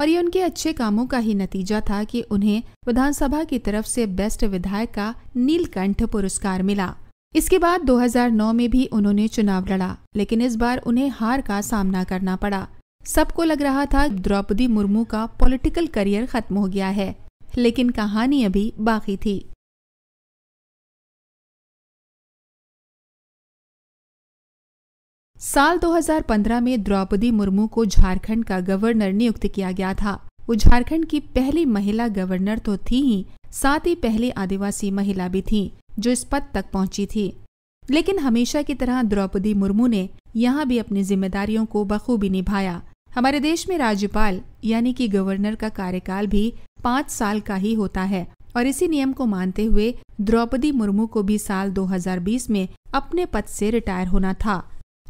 और ये उनके अच्छे कामों का ही नतीजा था कि उन्हें विधानसभा की तरफ से बेस्ट विधायक का नीलकंठ पुरस्कार मिला इसके बाद 2009 में भी उन्होंने चुनाव लड़ा लेकिन इस बार उन्हें हार का सामना करना पड़ा सबको लग रहा था द्रौपदी मुर्मू का पॉलिटिकल करियर खत्म हो गया है लेकिन कहानी अभी बाकी थी साल 2015 में द्रौपदी मुर्मू को झारखंड का गवर्नर नियुक्त किया गया था वो झारखंड की पहली महिला गवर्नर तो थी ही साथ ही पहली आदिवासी महिला भी थी जो इस पद तक पहुंची थी लेकिन हमेशा की तरह द्रौपदी मुर्मू ने यहाँ भी अपनी जिम्मेदारियों को बखूबी निभाया हमारे देश में राज्यपाल यानी कि गवर्नर का कार्यकाल भी पाँच साल का ही होता है और इसी नियम को मानते हुए द्रौपदी मुर्मू को भी साल 2020 में अपने पद से रिटायर होना था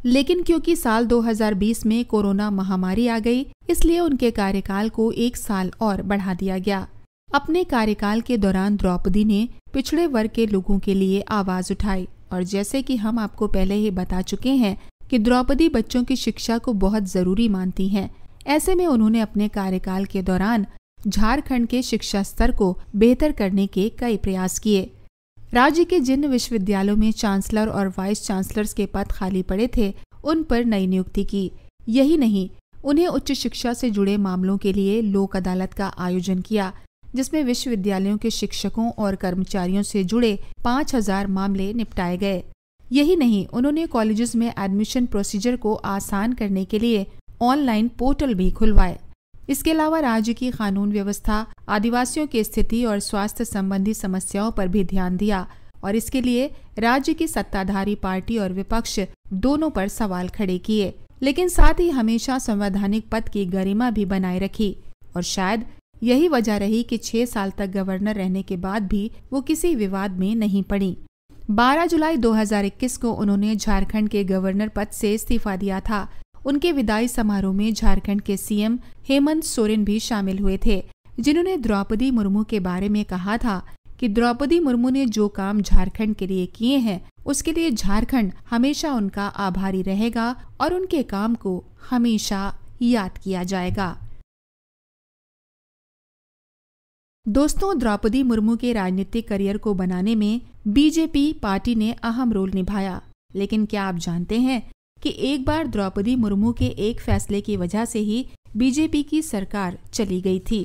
लेकिन क्योंकि साल 2020 में कोरोना महामारी आ गई इसलिए उनके कार्यकाल को एक साल और बढ़ा दिया गया अपने कार्यकाल के दौरान द्रौपदी ने पिछड़े वर्ग के लोगों के लिए आवाज उठाई और जैसे कि हम आपको पहले ही बता चुके हैं कि द्रौपदी बच्चों की शिक्षा को बहुत जरूरी मानती हैं ऐसे में उन्होंने अपने कार्यकाल के दौरान झारखंड के शिक्षा स्तर को बेहतर करने के कई प्रयास किए राज्य के जिन विश्वविद्यालयों में चांसलर और वाइस चांसलर्स के पद खाली पड़े थे उन पर नई नियुक्ति की यही नहीं उन्हें उच्च शिक्षा से जुड़े मामलों के लिए लोक अदालत का आयोजन किया जिसमें विश्वविद्यालयों के शिक्षकों और कर्मचारियों से जुड़े 5000 मामले निपटाए गए यही नहीं उन्होंने कॉलेजेस में एडमिशन प्रोसीजर को आसान करने के लिए ऑनलाइन पोर्टल भी खुलवाए इसके अलावा राज्य की कानून व्यवस्था आदिवासियों की स्थिति और स्वास्थ्य संबंधी समस्याओं पर भी ध्यान दिया और इसके लिए राज्य की सत्ताधारी पार्टी और विपक्ष दोनों पर सवाल खड़े किए लेकिन साथ ही हमेशा संवैधानिक पद की गरिमा भी बनाए रखी और शायद यही वजह रही कि छह साल तक गवर्नर रहने के बाद भी वो किसी विवाद में नहीं पड़ी 12 जुलाई 2021 को उन्होंने झारखंड के गवर्नर पद से इस्तीफा दिया था उनके विदाई समारोह में झारखंड के सीएम हेमंत सोरेन भी शामिल हुए थे जिन्होंने द्रौपदी मुर्मू के बारे में कहा था कि द्रौपदी मुर्मू ने जो काम झारखंड के लिए किए हैं उसके लिए झारखंड हमेशा उनका आभारी रहेगा और उनके काम को हमेशा याद किया जाएगा दोस्तों द्रौपदी मुर्मू के राजनीतिक करियर को बनाने में बीजेपी पार्टी ने अहम रोल निभाया लेकिन क्या आप जानते हैं कि एक बार द्रौपदी मुर्मू के एक फैसले की वजह से ही बीजेपी की सरकार चली गई थी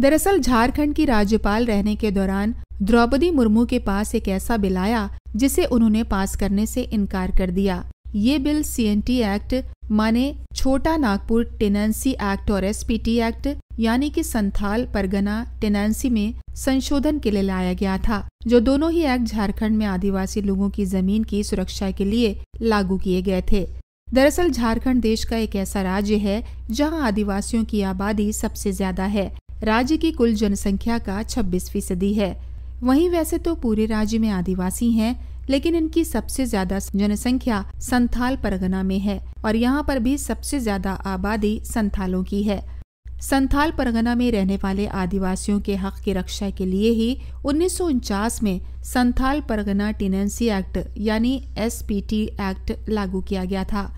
दरअसल झारखंड की राज्यपाल रहने के दौरान द्रौपदी मुर्मू के पास एक ऐसा बिल आया जिसे उन्होंने पास करने से इनकार कर दिया ये बिल सीएनटी एक्ट माने छोटा नागपुर टेनेंसी एक्ट और एसपीटी एक्ट यानी कि संथाल परगना टेनेंसी में संशोधन के लिए लाया गया था जो दोनों ही एक्ट झारखंड में आदिवासी लोगों की जमीन की सुरक्षा के लिए लागू किए गए थे दरअसल झारखंड देश का एक ऐसा राज्य है जहां आदिवासियों की आबादी सबसे ज्यादा है राज्य की कुल जनसंख्या का 26 फीसदी है वहीं वैसे तो पूरे राज्य में आदिवासी हैं लेकिन इनकी सबसे ज्यादा जनसंख्या संथाल परगना में है और यहाँ पर भी सबसे ज्यादा आबादी संथालों की है संथाल परगना में रहने वाले आदिवासियों के हक की रक्षा के लिए ही उन्नीस में संथाल परगना टेनेंसी एक्ट यानी एस एक्ट लागू किया गया था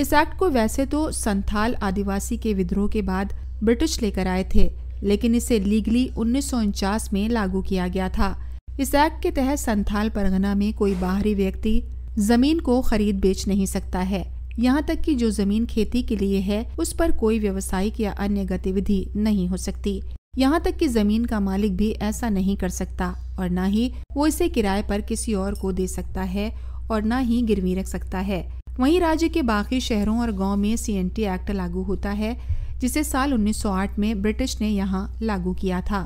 इस एक्ट को वैसे तो संथाल आदिवासी के विद्रोह के बाद ब्रिटिश लेकर आए थे लेकिन इसे लीगली उन्नीस में लागू किया गया था इस एक्ट के तहत संथाल परगना में कोई बाहरी व्यक्ति जमीन को खरीद बेच नहीं सकता है यहाँ तक कि जो जमीन खेती के लिए है उस पर कोई व्यवसायिक या अन्य गतिविधि नहीं हो सकती यहाँ तक कि जमीन का मालिक भी ऐसा नहीं कर सकता और न ही वो इसे किराए पर किसी और को दे सकता है और न ही गिरवी रख सकता है वहीं राज्य के बाकी शहरों और गांव में सीएनटी एक्ट लागू होता है जिसे साल 1908 में ब्रिटिश ने यहाँ लागू किया था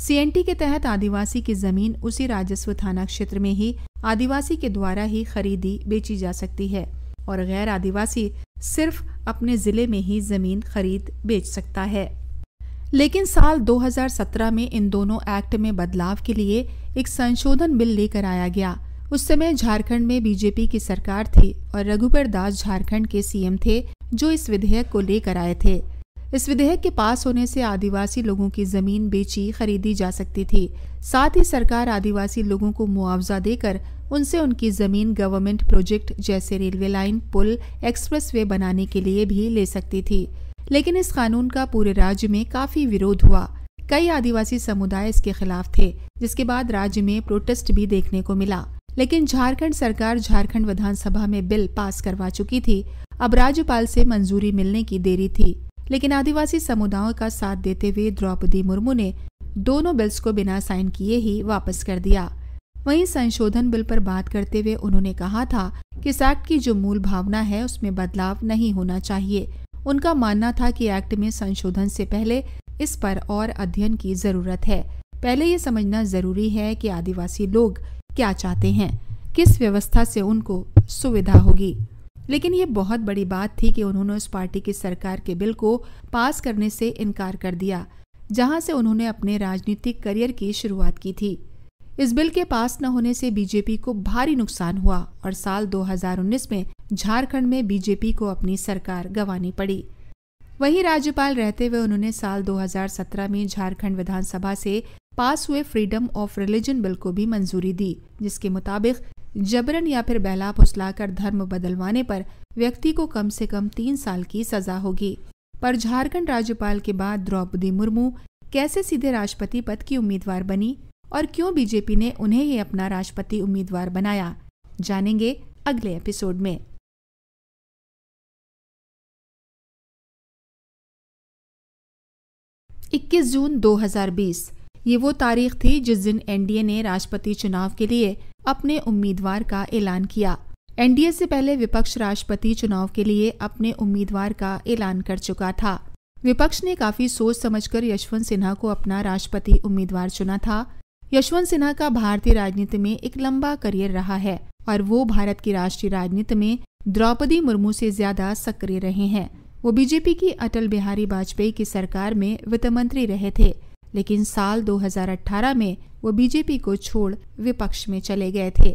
सीएनटी के तहत आदिवासी की जमीन उसी राजस्व थाना क्षेत्र में ही आदिवासी के द्वारा ही खरीदी बेची जा सकती है और गैर आदिवासी सिर्फ अपने जिले में ही जमीन खरीद बेच सकता है लेकिन साल 2017 में इन दोनों एक्ट में बदलाव के लिए एक संशोधन बिल लेकर आया गया उस समय झारखंड में बीजेपी की सरकार थी और रघुबर दास झारखंड के सीएम थे जो इस विधेयक को लेकर आए थे इस विधेयक के पास होने से आदिवासी लोगों की जमीन बेची खरीदी जा सकती थी साथ ही सरकार आदिवासी लोगों को मुआवजा देकर उनसे उनकी जमीन गवर्नमेंट प्रोजेक्ट जैसे रेलवे लाइन पुल वे बनाने के लिए भी ले सकती थी लेकिन इस कानून का पूरे राज्य में काफी विरोध हुआ कई आदिवासी समुदाय इसके खिलाफ थे जिसके बाद राज्य में प्रोटेस्ट भी देखने को मिला लेकिन झारखंड सरकार झारखंड विधानसभा में बिल पास करवा चुकी थी अब राज्यपाल से मंजूरी मिलने की देरी थी लेकिन आदिवासी समुदायों का साथ देते हुए द्रौपदी मुर्मू ने दोनों बिल्स को बिना साइन किए ही वापस कर दिया वहीं संशोधन बिल पर बात करते हुए उन्होंने कहा था कि इस एक्ट की जो मूल भावना है उसमें बदलाव नहीं होना चाहिए उनका मानना था कि एक्ट में संशोधन से पहले इस पर और अध्ययन की जरूरत है पहले ये समझना जरूरी है कि आदिवासी लोग क्या चाहते हैं किस व्यवस्था से उनको सुविधा होगी लेकिन ये बहुत बड़ी बात थी कि उन्होंने उस पार्टी की सरकार के बिल को पास करने से इनकार कर दिया जहां से उन्होंने अपने राजनीतिक करियर की शुरुआत की थी इस बिल के पास न होने से बीजेपी को भारी नुकसान हुआ और साल 2019 में झारखंड में बीजेपी को अपनी सरकार गंवानी पड़ी वही राज्यपाल रहते हुए उन्होंने साल 2017 में झारखंड विधानसभा से पास हुए फ्रीडम ऑफ रिलीजन बिल को भी मंजूरी दी जिसके मुताबिक जबरन या फिर बहला फुसलाकर धर्म बदलवाने पर व्यक्ति को कम से कम तीन साल की सजा होगी पर झारखंड राज्यपाल के बाद द्रौपदी मुर्मू कैसे सीधे राष्ट्रपति पद की उम्मीदवार बनी और क्यों बीजेपी ने उन्हें ही अपना राष्ट्रपति उम्मीदवार बनाया जानेंगे अगले एपिसोड में इक्कीस जून 2020 ये वो तारीख थी जिस दिन एनडीए ने राष्ट्रपति चुनाव के लिए अपने उम्मीदवार का ऐलान किया एनडीए से पहले विपक्ष राष्ट्रपति चुनाव के लिए अपने उम्मीदवार का ऐलान कर चुका था विपक्ष ने काफी सोच समझकर यशवंत सिन्हा को अपना राष्ट्रपति उम्मीदवार चुना था यशवंत सिन्हा का भारतीय राजनीति में एक लंबा करियर रहा है और वो भारत की राष्ट्रीय राजनीति में द्रौपदी मुर्मू से ज्यादा सक्रिय रहे हैं वो बीजेपी की अटल बिहारी वाजपेयी की सरकार में वित्त मंत्री रहे थे लेकिन साल 2018 में वो बीजेपी को छोड़ विपक्ष में चले गए थे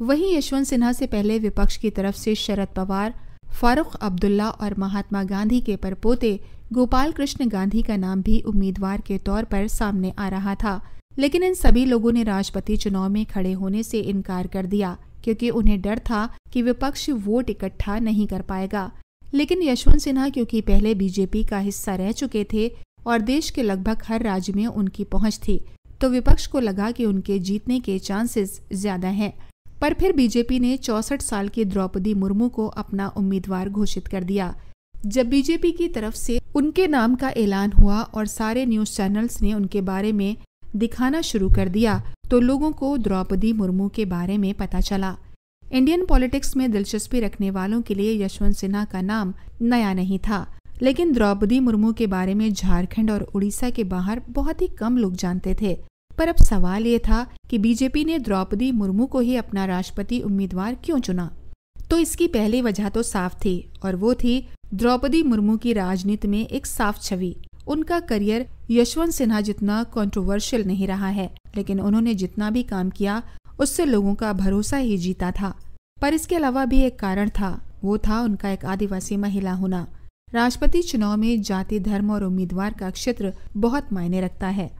वहीं यशवंत सिन्हा से पहले विपक्ष की तरफ से शरद पवार फारूक अब्दुल्ला और महात्मा गांधी के परपोते गोपाल कृष्ण गांधी का नाम भी उम्मीदवार के तौर पर सामने आ रहा था लेकिन इन सभी लोगों ने राष्ट्रपति चुनाव में खड़े होने से इनकार कर दिया क्योंकि उन्हें डर था कि विपक्ष वोट इकट्ठा नहीं कर पाएगा लेकिन यशवंत सिन्हा क्योंकि पहले बीजेपी का हिस्सा रह चुके थे और देश के लगभग हर राज्य में उनकी पहुंच थी तो विपक्ष को लगा कि उनके जीतने के चांसेस ज्यादा हैं पर फिर बीजेपी ने चौसठ साल की द्रौपदी मुर्मू को अपना उम्मीदवार घोषित कर दिया जब बीजेपी की तरफ से उनके नाम का ऐलान हुआ और सारे न्यूज चैनल्स ने उनके बारे में दिखाना शुरू कर दिया तो लोगों को द्रौपदी मुर्मू के बारे में पता चला इंडियन पॉलिटिक्स में दिलचस्पी रखने वालों के लिए यशवंत सिन्हा का नाम नया नहीं था लेकिन द्रौपदी मुर्मू के बारे में झारखंड और उड़ीसा के बाहर बहुत ही कम लोग जानते थे पर अब सवाल ये था कि बीजेपी ने द्रौपदी मुर्मू को ही अपना राष्ट्रपति उम्मीदवार क्यों चुना तो इसकी पहली वजह तो साफ थी और वो थी द्रौपदी मुर्मू की राजनीति में एक साफ छवि उनका करियर यशवंत सिन्हा जितना कंट्रोवर्शियल नहीं रहा है लेकिन उन्होंने जितना भी काम किया उससे लोगों का भरोसा ही जीता था पर इसके अलावा भी एक कारण था वो था उनका एक आदिवासी महिला होना राष्ट्रपति चुनाव में जाति धर्म और उम्मीदवार का क्षेत्र बहुत मायने रखता है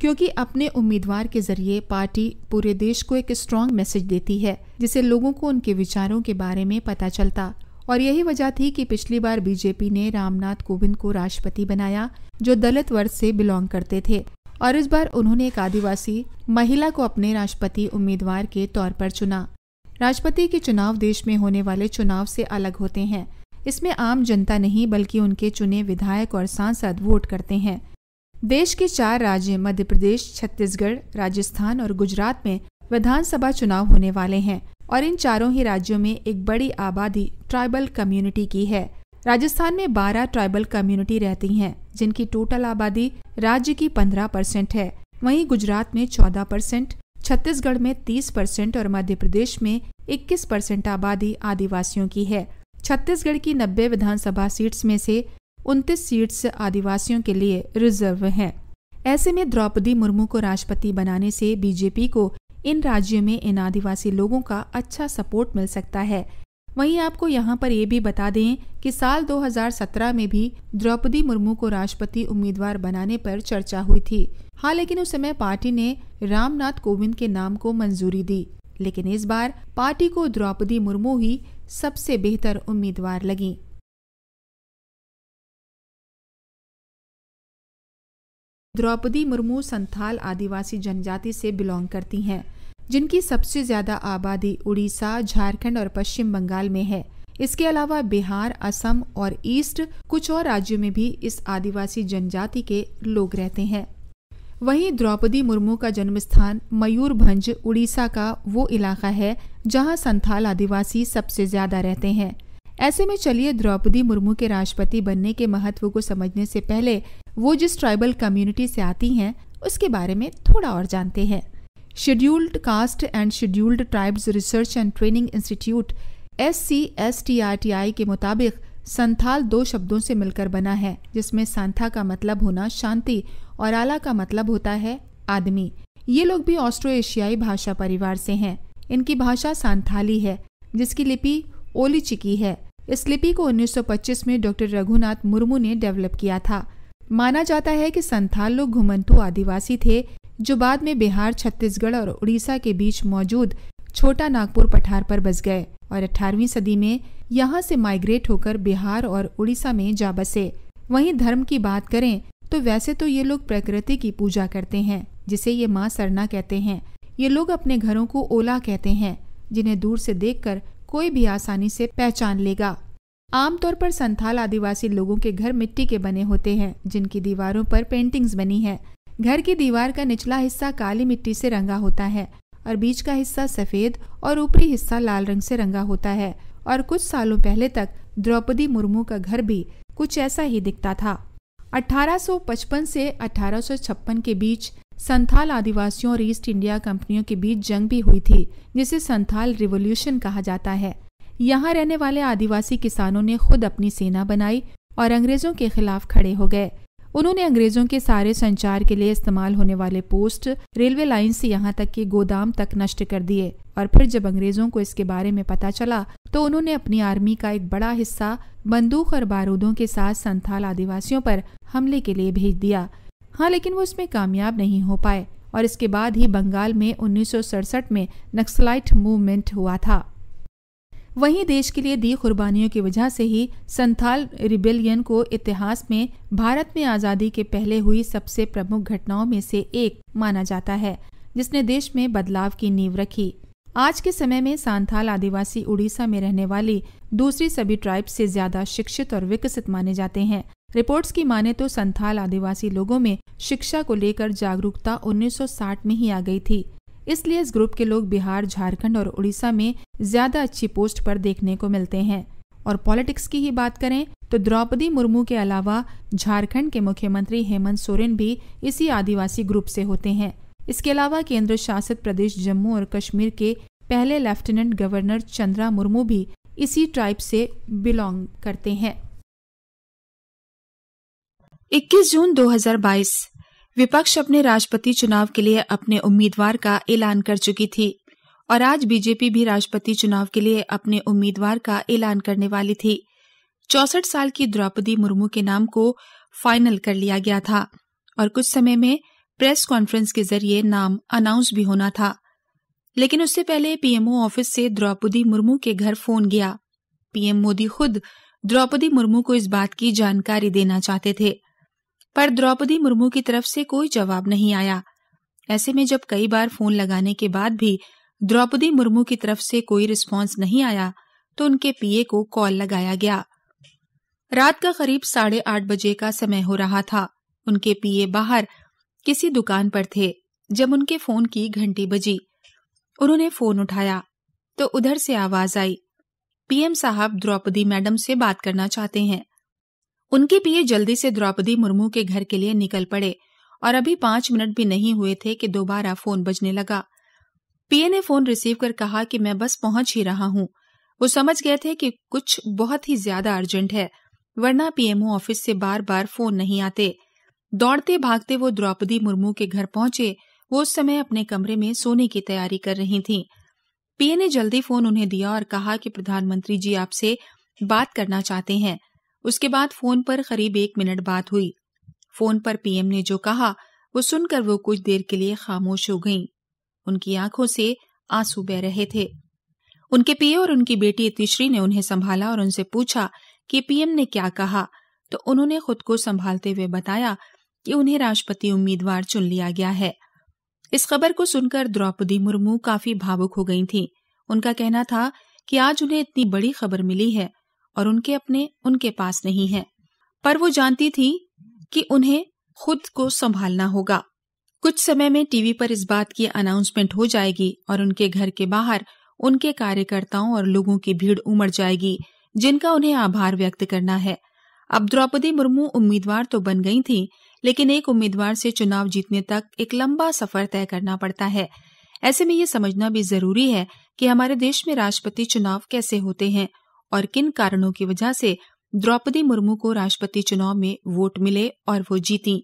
क्योंकि अपने उम्मीदवार के जरिए पार्टी पूरे देश को एक स्ट्रांग मैसेज देती है जिसे लोगों को उनके विचारों के बारे में पता चलता और यही वजह थी कि पिछली बार बीजेपी ने रामनाथ कोविंद को राष्ट्रपति बनाया जो दलित वर्ग से बिलोंग करते थे और इस बार उन्होंने एक आदिवासी महिला को अपने राष्ट्रपति उम्मीदवार के तौर पर चुना राष्ट्रपति के चुनाव देश में होने वाले चुनाव से अलग होते हैं इसमें आम जनता नहीं बल्कि उनके चुने विधायक और सांसद वोट करते हैं देश के चार राज्य मध्य प्रदेश छत्तीसगढ़ राजस्थान और गुजरात में विधानसभा चुनाव होने वाले हैं और इन चारों ही राज्यों में एक बड़ी आबादी ट्राइबल कम्युनिटी की है राजस्थान में 12 ट्राइबल कम्युनिटी रहती हैं, जिनकी टोटल आबादी राज्य की 15 परसेंट है वहीं गुजरात में 14 परसेंट छत्तीसगढ़ में 30 परसेंट और मध्य प्रदेश में 21 परसेंट आबादी आदिवासियों की है छत्तीसगढ़ की नब्बे विधानसभा सीट्स में से उनतीस सीट्स आदिवासियों के लिए रिजर्व हैं ऐसे में द्रौपदी मुर्मू को राष्ट्रपति बनाने से बीजेपी को इन राज्यों में इन आदिवासी लोगों का अच्छा सपोर्ट मिल सकता है वहीं आपको यहाँ पर ये भी बता दें कि साल 2017 में भी द्रौपदी मुर्मू को राष्ट्रपति उम्मीदवार बनाने पर चर्चा हुई थी हाँ लेकिन उस समय पार्टी ने रामनाथ कोविंद के नाम को मंजूरी दी लेकिन इस बार पार्टी को द्रौपदी मुर्मू ही सबसे बेहतर उम्मीदवार लगी द्रौपदी मुर्मू संथाल आदिवासी जनजाति से बिलोंग करती हैं जिनकी सबसे ज्यादा आबादी उड़ीसा झारखंड और पश्चिम बंगाल में है इसके अलावा बिहार असम और ईस्ट कुछ और राज्यों में भी इस आदिवासी जनजाति के लोग रहते हैं वहीं द्रौपदी मुर्मू का जन्म स्थान मयूरभंज उड़ीसा का वो इलाका है जहां संथाल आदिवासी सबसे ज्यादा रहते हैं ऐसे में चलिए द्रौपदी मुर्मू के राष्ट्रपति बनने के महत्व को समझने से पहले वो जिस ट्राइबल कम्युनिटी से आती हैं उसके बारे में थोड़ा और जानते हैं scheduled caste and scheduled tribes research and training institute S के मुताबिक संथाल दो शब्दों से मिलकर बना है जिसमें सांथा का मतलब होना शांति और आला का मतलब होता है आदमी ये लोग भी ऑस्ट्रो एशियाई भाषा परिवार से हैं इनकी भाषा सांथाली है जिसकी लिपि ओलिचिकी है इस लिपि को 1925 में डॉक्टर रघुनाथ मुर्मू ने डेवलप किया था माना जाता है कि संथाल लोग घुमंतु आदिवासी थे जो बाद में बिहार छत्तीसगढ़ और उड़ीसा के बीच मौजूद छोटा नागपुर पठार पर बस गए और 18वीं सदी में यहाँ से माइग्रेट होकर बिहार और उड़ीसा में जा बसे वहीं धर्म की बात करें तो वैसे तो ये लोग प्रकृति की पूजा करते हैं जिसे ये माँ सरना कहते हैं ये लोग अपने घरों को ओला कहते हैं जिन्हें दूर से कर कोई भी आसानी से पहचान लेगा आमतौर पर संथाल आदिवासी लोगों के घर मिट्टी के बने होते हैं जिनकी दीवारों पर पेंटिंग्स बनी है घर की दीवार का निचला हिस्सा काली मिट्टी से रंगा होता है और बीच का हिस्सा सफेद और ऊपरी हिस्सा लाल रंग से रंगा होता है और कुछ सालों पहले तक द्रौपदी मुर्मू का घर भी कुछ ऐसा ही दिखता था 1855 से 1856 के बीच संथाल आदिवासियों और ईस्ट इंडिया कंपनियों के बीच जंग भी हुई थी जिसे संथाल रिवोल्यूशन कहा जाता है यहाँ रहने वाले आदिवासी किसानों ने खुद अपनी सेना बनाई और अंग्रेजों के खिलाफ खड़े हो गए उन्होंने अंग्रेजों के सारे संचार के लिए इस्तेमाल होने वाले पोस्ट रेलवे लाइन से यहाँ तक के गोदाम तक नष्ट कर दिए और फिर जब अंग्रेजों को इसके बारे में पता चला तो उन्होंने अपनी आर्मी का एक बड़ा हिस्सा बंदूक और बारूदों के साथ संथाल आदिवासियों पर हमले के लिए भेज दिया हाँ लेकिन वो इसमें कामयाब नहीं हो पाए और इसके बाद ही बंगाल में उन्नीस में नक्सलाइट मूवमेंट हुआ था वहीं देश के लिए दी कुर्बानियों की वजह से ही संथाल रिबेलियन को इतिहास में भारत में आज़ादी के पहले हुई सबसे प्रमुख घटनाओं में से एक माना जाता है जिसने देश में बदलाव की नींव रखी आज के समय में सांथाल आदिवासी उड़ीसा में रहने वाली दूसरी सभी ट्राइब से ज्यादा शिक्षित और विकसित माने जाते हैं रिपोर्ट्स की माने तो संथाल आदिवासी लोगों में शिक्षा को लेकर जागरूकता 1960 में ही आ गई थी इसलिए इस ग्रुप के लोग बिहार झारखंड और उड़ीसा में ज्यादा अच्छी पोस्ट पर देखने को मिलते हैं और पॉलिटिक्स की ही बात करें तो द्रौपदी मुर्मू के अलावा झारखंड के मुख्यमंत्री हेमंत सोरेन भी इसी आदिवासी ग्रुप से होते हैं इसके अलावा केंद्र शासित प्रदेश जम्मू और कश्मीर के पहले लेफ्टिनेंट गवर्नर चंद्रा मुर्मू भी इसी ट्राइब से बिलोंग करते हैं 21 जून 2022 विपक्ष अपने राष्ट्रपति चुनाव के लिए अपने उम्मीदवार का ऐलान कर चुकी थी और आज बीजेपी भी राष्ट्रपति चुनाव के लिए अपने उम्मीदवार का ऐलान करने वाली थी चौसठ साल की द्रौपदी मुर्मू के नाम को फाइनल कर लिया गया था और कुछ समय में प्रेस कॉन्फ्रेंस के जरिए नाम अनाउंस भी होना था लेकिन उससे पहले पीएमओ ऑफिस से द्रौपदी मुर्मू के घर फोन गया पीएम मोदी खुद द्रौपदी मुर्मू को इस बात की जानकारी देना चाहते थे पर द्रौपदी मुर्मू की तरफ से कोई जवाब नहीं आया ऐसे में जब कई बार फोन लगाने के बाद भी द्रौपदी मुर्मू की तरफ से कोई रिस्पांस नहीं आया तो उनके पीए को कॉल लगाया गया रात का करीब साढ़े आठ बजे का समय हो रहा था उनके पीए बाहर किसी दुकान पर थे जब उनके फोन की घंटी बजी उन्होंने फोन उठाया तो उधर से आवाज आई पीएम साहब द्रौपदी मैडम से बात करना चाहते हैं उनके पिए जल्दी से द्रौपदी मुर्मू के घर के लिए निकल पड़े और अभी पांच मिनट भी नहीं हुए थे कि दोबारा फोन बजने लगा पीए ने फोन रिसीव कर कहा कि मैं बस पहुंच ही रहा हूं वो समझ गए थे कि कुछ बहुत ही ज्यादा अर्जेंट है वरना पीएमओ ऑफिस से बार बार फोन नहीं आते दौड़ते भागते वो द्रौपदी मुर्मू के घर पहुंचे वो उस समय अपने कमरे में सोने की तैयारी कर रही थी पीए ने जल्दी फोन उन्हें दिया और कहा कि प्रधानमंत्री जी आपसे बात करना चाहते हैं उसके बाद फोन पर करीब एक मिनट बात हुई फोन पर पीएम ने जो कहा वो सुनकर वो कुछ देर के लिए खामोश हो गईं। उनकी आंखों से आंसू बह रहे थे उनके पीए और उनकी बेटी इतिश्री ने उन्हें संभाला और उनसे पूछा कि पीएम ने क्या कहा तो उन्होंने खुद को संभालते हुए बताया कि उन्हें राष्ट्रपति उम्मीदवार चुन लिया गया है इस खबर को सुनकर द्रौपदी मुर्मू काफी भावुक हो गई थी उनका कहना था कि आज उन्हें इतनी बड़ी खबर मिली है और उनके अपने उनके पास नहीं है पर वो जानती थी कि उन्हें खुद को संभालना होगा कुछ समय में टीवी पर इस बात की अनाउंसमेंट हो जाएगी और उनके घर के बाहर उनके कार्यकर्ताओं और लोगों की भीड़ उमड़ जाएगी जिनका उन्हें आभार व्यक्त करना है अब द्रौपदी मुर्मू उम्मीदवार तो बन गई थी लेकिन एक उम्मीदवार से चुनाव जीतने तक एक लंबा सफर तय करना पड़ता है ऐसे में ये समझना भी जरूरी है कि हमारे देश में राष्ट्रपति चुनाव कैसे होते हैं और किन कारणों की वजह से द्रौपदी मुर्मू को राष्ट्रपति चुनाव में वोट मिले और वो जीती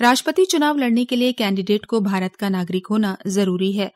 राष्ट्रपति चुनाव लड़ने के लिए कैंडिडेट को भारत का नागरिक होना जरूरी है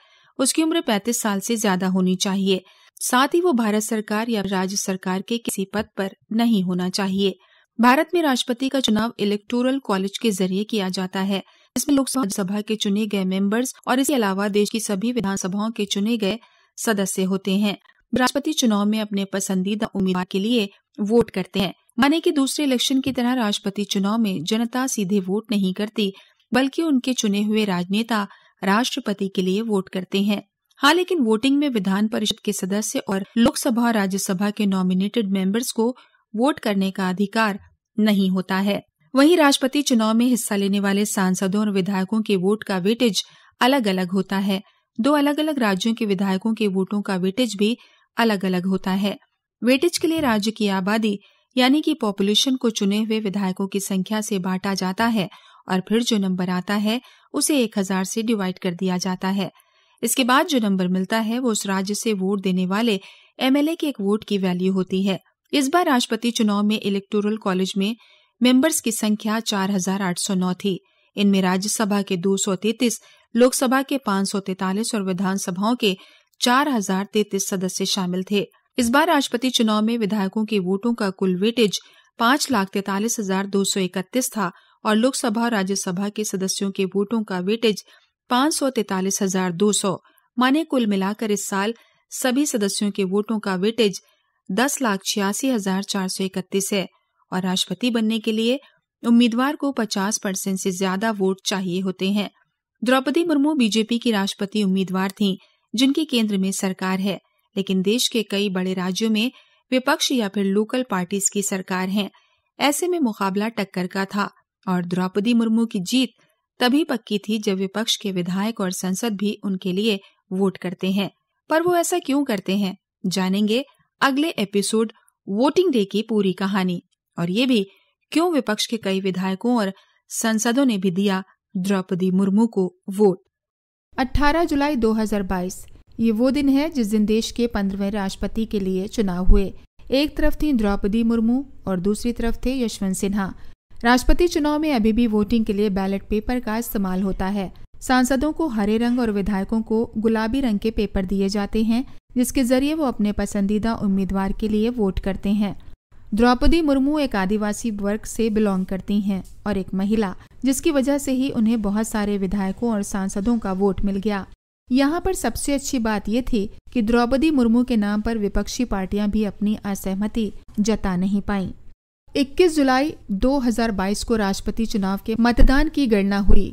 उसकी उम्र 35 साल से ज्यादा होनी चाहिए साथ ही वो भारत सरकार या राज्य सरकार के किसी पद पर नहीं होना चाहिए भारत में राष्ट्रपति का चुनाव इलेक्टोरल कॉलेज के जरिए किया जाता है इसमें लोकसभा के चुने गए मेंबर्स और इसके अलावा देश की सभी विधानसभाओं के चुने गए सदस्य होते हैं राष्ट्रपति चुनाव में अपने पसंदीदा उम्मीदवार के लिए वोट करते हैं माने कि दूसरे इलेक्शन की तरह राष्ट्रपति चुनाव में जनता सीधे वोट नहीं करती बल्कि उनके चुने हुए राजनेता राष्ट्रपति के लिए वोट करते हैं हाँ लेकिन वोटिंग में विधान परिषद के सदस्य और लोकसभा और राज्यसभा के नॉमिनेटेड मेंबर्स को वोट करने का अधिकार नहीं होता है वहीं राष्ट्रपति चुनाव में हिस्सा लेने वाले सांसदों और विधायकों के वोट का वेटेज अलग अलग होता है दो अलग अलग राज्यों के विधायकों के वोटों का वेटेज भी अलग अलग होता है वेटेज के लिए राज्य की आबादी यानी कि पॉपुलेशन को चुने हुए विधायकों की संख्या से बांटा जाता है और फिर जो नंबर आता है उसे एक हजार से डिवाइड कर दिया जाता है इसके बाद जो नंबर मिलता है वो उस राज्य से वोट देने वाले एमएलए के एक वोट की वैल्यू होती है इस बार राष्ट्रपति चुनाव में इलेक्टोरल कॉलेज में मेंबर्स की संख्या 4,809 थी इनमें राज्यसभा के 233, लोकसभा के 543 और विधानसभाओं के चार हजार तैतीस सदस्य शामिल थे इस बार राष्ट्रपति चुनाव में विधायकों के वोटों का कुल वेटेज पाँच लाख तैतालीस हजार दो सौ इकतीस था और लोकसभा और राज्यसभा के सदस्यों के वोटों का वेटेज पाँच सौ तैतालीस हजार दो सौ माने कुल मिलाकर इस साल सभी सदस्यों के वोटों का वेटेज दस लाख छियासी हजार चार सौ इकतीस है और राष्ट्रपति बनने के लिए उम्मीदवार को पचास परसेंट से ज्यादा वोट चाहिए होते हैं द्रौपदी मुर्मू बीजेपी की राष्ट्रपति उम्मीदवार थीं जिनके केंद्र में सरकार है लेकिन देश के कई बड़े राज्यों में विपक्ष या फिर लोकल पार्टीज की सरकार है ऐसे में मुकाबला टक्कर का था और द्रौपदी मुर्मू की जीत तभी पक्की थी जब विपक्ष के विधायक और संसद भी उनके लिए वोट करते हैं पर वो ऐसा क्यों करते हैं जानेंगे अगले एपिसोड वोटिंग डे की पूरी कहानी और ये भी क्यों विपक्ष के कई विधायकों और संसदों ने भी दिया द्रौपदी मुर्मू को वोट 18 जुलाई 2022 ये वो दिन है जिस दिन देश के पंद्रहवें राष्ट्रपति के लिए चुनाव हुए एक तरफ थी द्रौपदी मुर्मू और दूसरी तरफ थे यशवंत सिन्हा राष्ट्रपति चुनाव में अभी भी वोटिंग के लिए बैलेट पेपर का इस्तेमाल होता है सांसदों को हरे रंग और विधायकों को गुलाबी रंग के पेपर दिए जाते हैं जिसके जरिए वो अपने पसंदीदा उम्मीदवार के लिए वोट करते हैं द्रौपदी मुर्मू एक आदिवासी वर्ग से बिलोंग करती हैं और एक महिला जिसकी वजह से ही उन्हें बहुत सारे विधायकों और सांसदों का वोट मिल गया यहाँ पर सबसे अच्छी बात ये थी कि द्रौपदी मुर्मू के नाम पर विपक्षी पार्टियां भी अपनी असहमति जता नहीं पाई 21 जुलाई 2022 को राष्ट्रपति चुनाव के मतदान की गणना हुई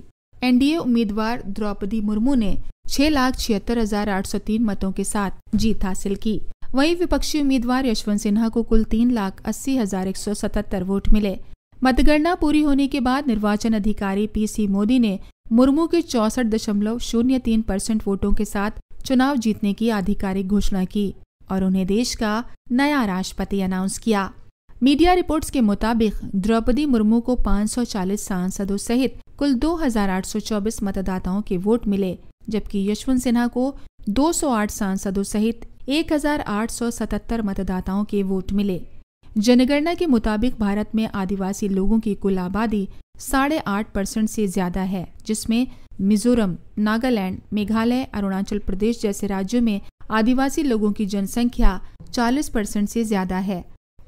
एनडीए उम्मीदवार द्रौपदी मुर्मू ने छह लाख छिहत्तर हजार आठ सौ तीन मतों के साथ जीत हासिल की वहीं विपक्षी उम्मीदवार यशवंत सिन्हा को कुल तीन लाख अस्सी हजार एक सौ सतहत्तर वोट मिले मतगणना पूरी होने के बाद निर्वाचन अधिकारी पीसी मोदी ने मुर्मू के चौसठ दशमलव शून्य तीन परसेंट वोटों के साथ चुनाव जीतने की आधिकारिक घोषणा की और उन्हें देश का नया राष्ट्रपति अनाउंस किया मीडिया रिपोर्ट्स के मुताबिक द्रौपदी मुर्मू को 540 सांसदों सहित कुल 2,824 मतदाताओं के वोट मिले जबकि यशवंत सिन्हा को 208 सांसदों सहित 1,877 मतदाताओं के वोट मिले जनगणना के मुताबिक भारत में आदिवासी लोगों की कुल आबादी साढ़े आठ परसेंट से ज्यादा है जिसमें मिजोरम नागालैंड मेघालय अरुणाचल प्रदेश जैसे राज्यों में आदिवासी लोगों की जनसंख्या 40 परसेंट से ज्यादा है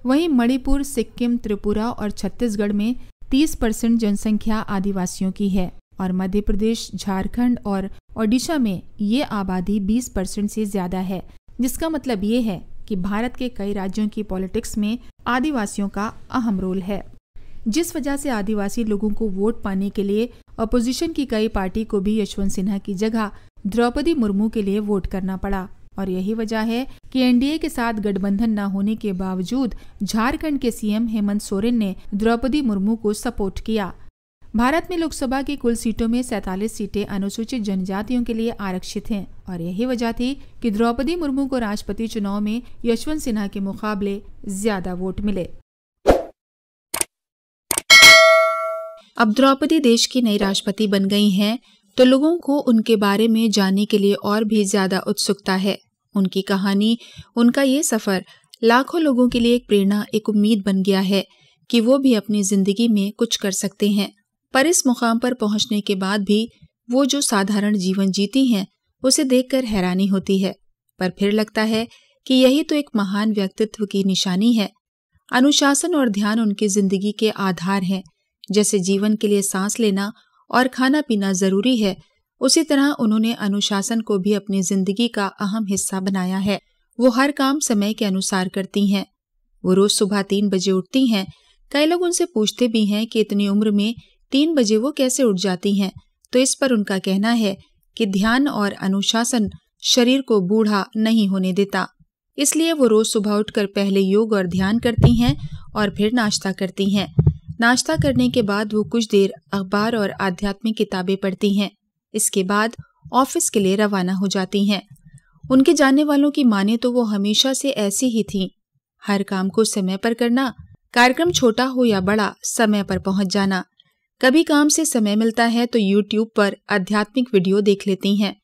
वहीं मणिपुर सिक्किम त्रिपुरा और छत्तीसगढ़ में 30 परसेंट जनसंख्या आदिवासियों की है और मध्य प्रदेश झारखंड और ओडिशा में ये आबादी 20 परसेंट से ज्यादा है जिसका मतलब ये है कि भारत के कई राज्यों की पॉलिटिक्स में आदिवासियों का अहम रोल है जिस वजह से आदिवासी लोगों को वोट पाने के लिए अपोजिशन की कई पार्टी को भी यशवंत सिन्हा की जगह द्रौपदी मुर्मू के लिए वोट करना पड़ा और यही वजह है कि एनडीए के साथ गठबंधन न होने के बावजूद झारखंड के सीएम हेमंत सोरेन ने द्रौपदी मुर्मू को सपोर्ट किया भारत में लोकसभा की कुल सीटों में सैतालीस सीटें अनुसूचित जनजातियों के लिए आरक्षित हैं और यही वजह थी कि द्रौपदी मुर्मू को राष्ट्रपति चुनाव में यशवंत सिन्हा के मुकाबले ज्यादा वोट मिले अब द्रौपदी देश की नई राष्ट्रपति बन गई हैं, तो लोगों को उनके बारे में जानने के लिए और भी ज्यादा उत्सुकता है उनकी कहानी उनका ये सफर लाखों लोगों के लिए एक प्रेरणा एक उम्मीद बन गया है कि वो भी अपनी जिंदगी में कुछ कर सकते हैं पर इस मुकाम पर पहुंचने के बाद भी वो जो साधारण जीवन जीती हैं उसे देखकर हैरानी होती है पर फिर लगता है कि यही तो एक महान व्यक्तित्व की निशानी है अनुशासन और ध्यान उनकी जिंदगी के आधार हैं जैसे जीवन के लिए सांस लेना और खाना पीना जरूरी है उसी तरह उन्होंने अनुशासन को भी अपनी जिंदगी का अहम हिस्सा बनाया है वो हर काम समय के अनुसार करती हैं वो रोज सुबह तीन बजे उठती हैं कई लोग उनसे पूछते भी हैं कि इतनी उम्र में तीन बजे वो कैसे उठ जाती हैं तो इस पर उनका कहना है कि ध्यान और अनुशासन शरीर को बूढ़ा नहीं होने देता इसलिए वो रोज सुबह उठकर पहले योग और ध्यान करती हैं और फिर नाश्ता करती हैं नाश्ता करने के बाद वो कुछ देर अखबार और आध्यात्मिक किताबें पढ़ती हैं इसके बाद ऑफिस के लिए रवाना हो जाती हैं उनके जानने वालों की माने तो वो हमेशा से ऐसी ही थीं हर काम को समय पर करना कार्यक्रम छोटा हो या बड़ा समय पर पहुंच जाना कभी काम से समय मिलता है तो यूट्यूब पर आध्यात्मिक वीडियो देख लेती हैं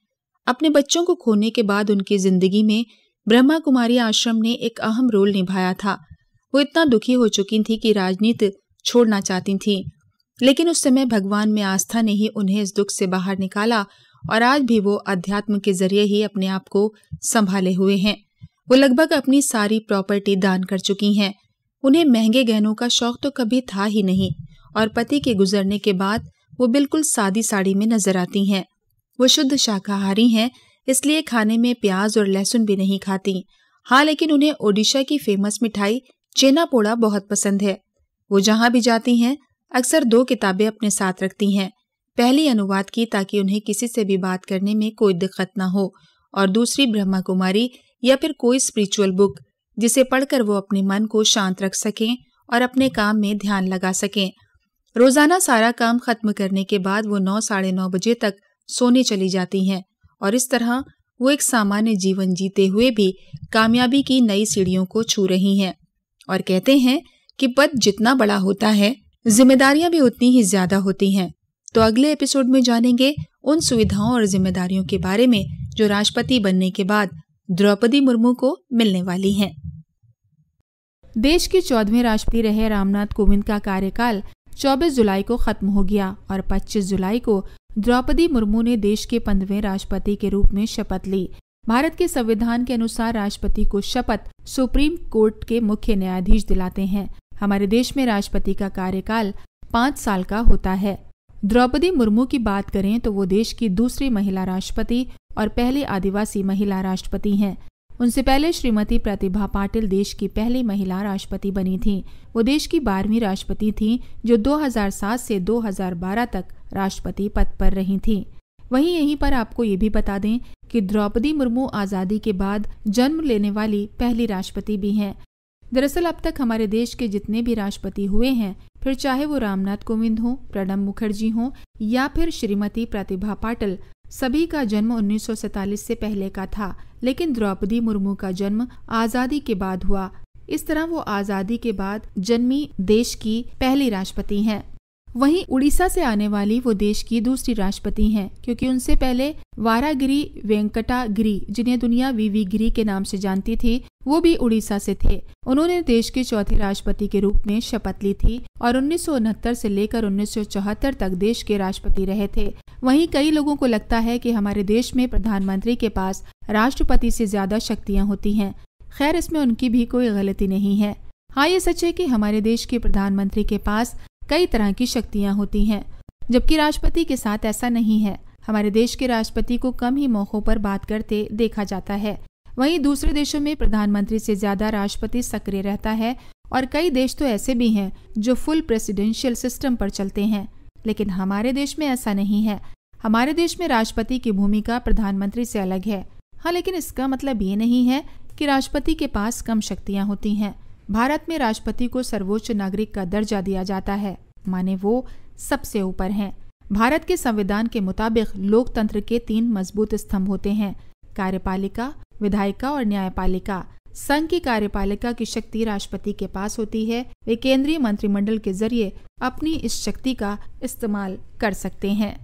अपने बच्चों को खोने के बाद उनकी जिंदगी में ब्रह्मा कुमारी आश्रम ने एक अहम रोल निभाया था वो इतना दुखी हो चुकी थी कि राजनीति छोड़ना चाहती थी लेकिन उस समय भगवान में आस्था ने ही उन्हें इस दुख से बाहर निकाला और आज भी वो अध्यात्म के जरिए ही अपने आप को संभाले हुए हैं वो लगभग अपनी सारी प्रॉपर्टी दान कर चुकी हैं उन्हें महंगे गहनों का शौक तो कभी था ही नहीं और पति के गुजरने के बाद वो बिल्कुल सादी साड़ी में नजर आती हैं वो शुद्ध शाकाहारी हैं इसलिए खाने में प्याज और लहसुन भी नहीं खाती हाँ लेकिन उन्हें ओडिशा की फेमस मिठाई चेना पोड़ा बहुत पसंद है वो जहाँ भी जाती हैं अक्सर दो किताबें अपने साथ रखती हैं पहली अनुवाद की ताकि उन्हें किसी से भी बात करने में कोई दिक्कत ना हो और दूसरी ब्रह्मा कुमारी या फिर कोई स्पिरिचुअल बुक जिसे पढ़कर वो अपने मन को शांत रख सकें और अपने काम में ध्यान लगा सकें रोजाना सारा काम खत्म करने के बाद वो नौ साढ़े नौ बजे तक सोने चली जाती हैं और इस तरह वो एक सामान्य जीवन जीते हुए भी कामयाबी की नई सीढ़ियों को छू रही हैं और कहते हैं कि पद जितना बड़ा होता है जिम्मेदारियां भी उतनी ही ज्यादा होती हैं तो अगले एपिसोड में जानेंगे उन सुविधाओं और जिम्मेदारियों के बारे में जो राष्ट्रपति बनने के बाद द्रौपदी मुर्मू को मिलने वाली हैं। देश के चौदहवें राष्ट्रपति रहे रामनाथ कोविंद का कार्यकाल 24 जुलाई को खत्म हो गया और 25 जुलाई को द्रौपदी मुर्मू ने देश के पंद्रहवें राष्ट्रपति के रूप में शपथ ली भारत के संविधान के अनुसार राष्ट्रपति को शपथ सुप्रीम कोर्ट के मुख्य न्यायाधीश दिलाते हैं हमारे देश में राष्ट्रपति का कार्यकाल पाँच साल का होता है द्रौपदी मुर्मू की बात करें तो वो देश की दूसरी महिला राष्ट्रपति और पहली आदिवासी महिला राष्ट्रपति हैं उनसे पहले श्रीमती प्रतिभा पाटिल देश की पहली महिला राष्ट्रपति बनी थी वो देश की बारहवीं राष्ट्रपति थी जो 2007 से 2012 तक राष्ट्रपति पद पर रही थी वहीं यहीं पर आपको ये भी बता दें कि द्रौपदी मुर्मू आज़ादी के बाद जन्म लेने वाली पहली राष्ट्रपति भी हैं दरअसल अब तक हमारे देश के जितने भी राष्ट्रपति हुए हैं फिर चाहे वो रामनाथ कोविंद हों प्रणब मुखर्जी हों या फिर श्रीमती प्रतिभा पाटिल सभी का जन्म उन्नीस से पहले का था लेकिन द्रौपदी मुर्मू का जन्म आजादी के बाद हुआ इस तरह वो आजादी के बाद जन्मी देश की पहली राष्ट्रपति हैं वहीं उड़ीसा से आने वाली वो देश की दूसरी राष्ट्रपति हैं क्योंकि उनसे पहले वारागिरी वेंकटा गिरी जिन्हें दुनिया वीवी गिरी के नाम से जानती थी वो भी उड़ीसा से थे उन्होंने देश के चौथे राष्ट्रपति के रूप में शपथ ली थी और उन्नीस से लेकर उन्नीस तक देश के राष्ट्रपति रहे थे वहीं कई लोगों को लगता है कि हमारे देश में प्रधानमंत्री के पास राष्ट्रपति से ज्यादा शक्तियां होती हैं खैर इसमें उनकी भी कोई गलती नहीं है हाँ ये सच है कि हमारे देश के प्रधानमंत्री के पास कई तरह की शक्तियां होती हैं जबकि राष्ट्रपति के साथ ऐसा नहीं है हमारे देश के राष्ट्रपति को कम ही मौक़ों पर बात करते देखा जाता है वहीं दूसरे देशों में प्रधानमंत्री से ज्यादा राष्ट्रपति सक्रिय रहता है और कई देश तो ऐसे भी हैं जो फुल प्रेसिडेंशियल सिस्टम पर चलते हैं लेकिन हमारे देश में ऐसा नहीं है हमारे देश में राष्ट्रपति की भूमिका प्रधानमंत्री से अलग है हाँ लेकिन इसका मतलब ये नहीं है कि राष्ट्रपति के पास कम शक्तियाँ होती हैं भारत में राष्ट्रपति को सर्वोच्च नागरिक का दर्जा दिया जाता है माने वो सबसे ऊपर हैं भारत के संविधान के मुताबिक लोकतंत्र के तीन मजबूत स्तंभ होते हैं कार्यपालिका विधायिका और न्यायपालिका संघ की कार्यपालिका की शक्ति राष्ट्रपति के पास होती है वे केंद्रीय मंत्रिमंडल के जरिए अपनी इस शक्ति का इस्तेमाल कर सकते हैं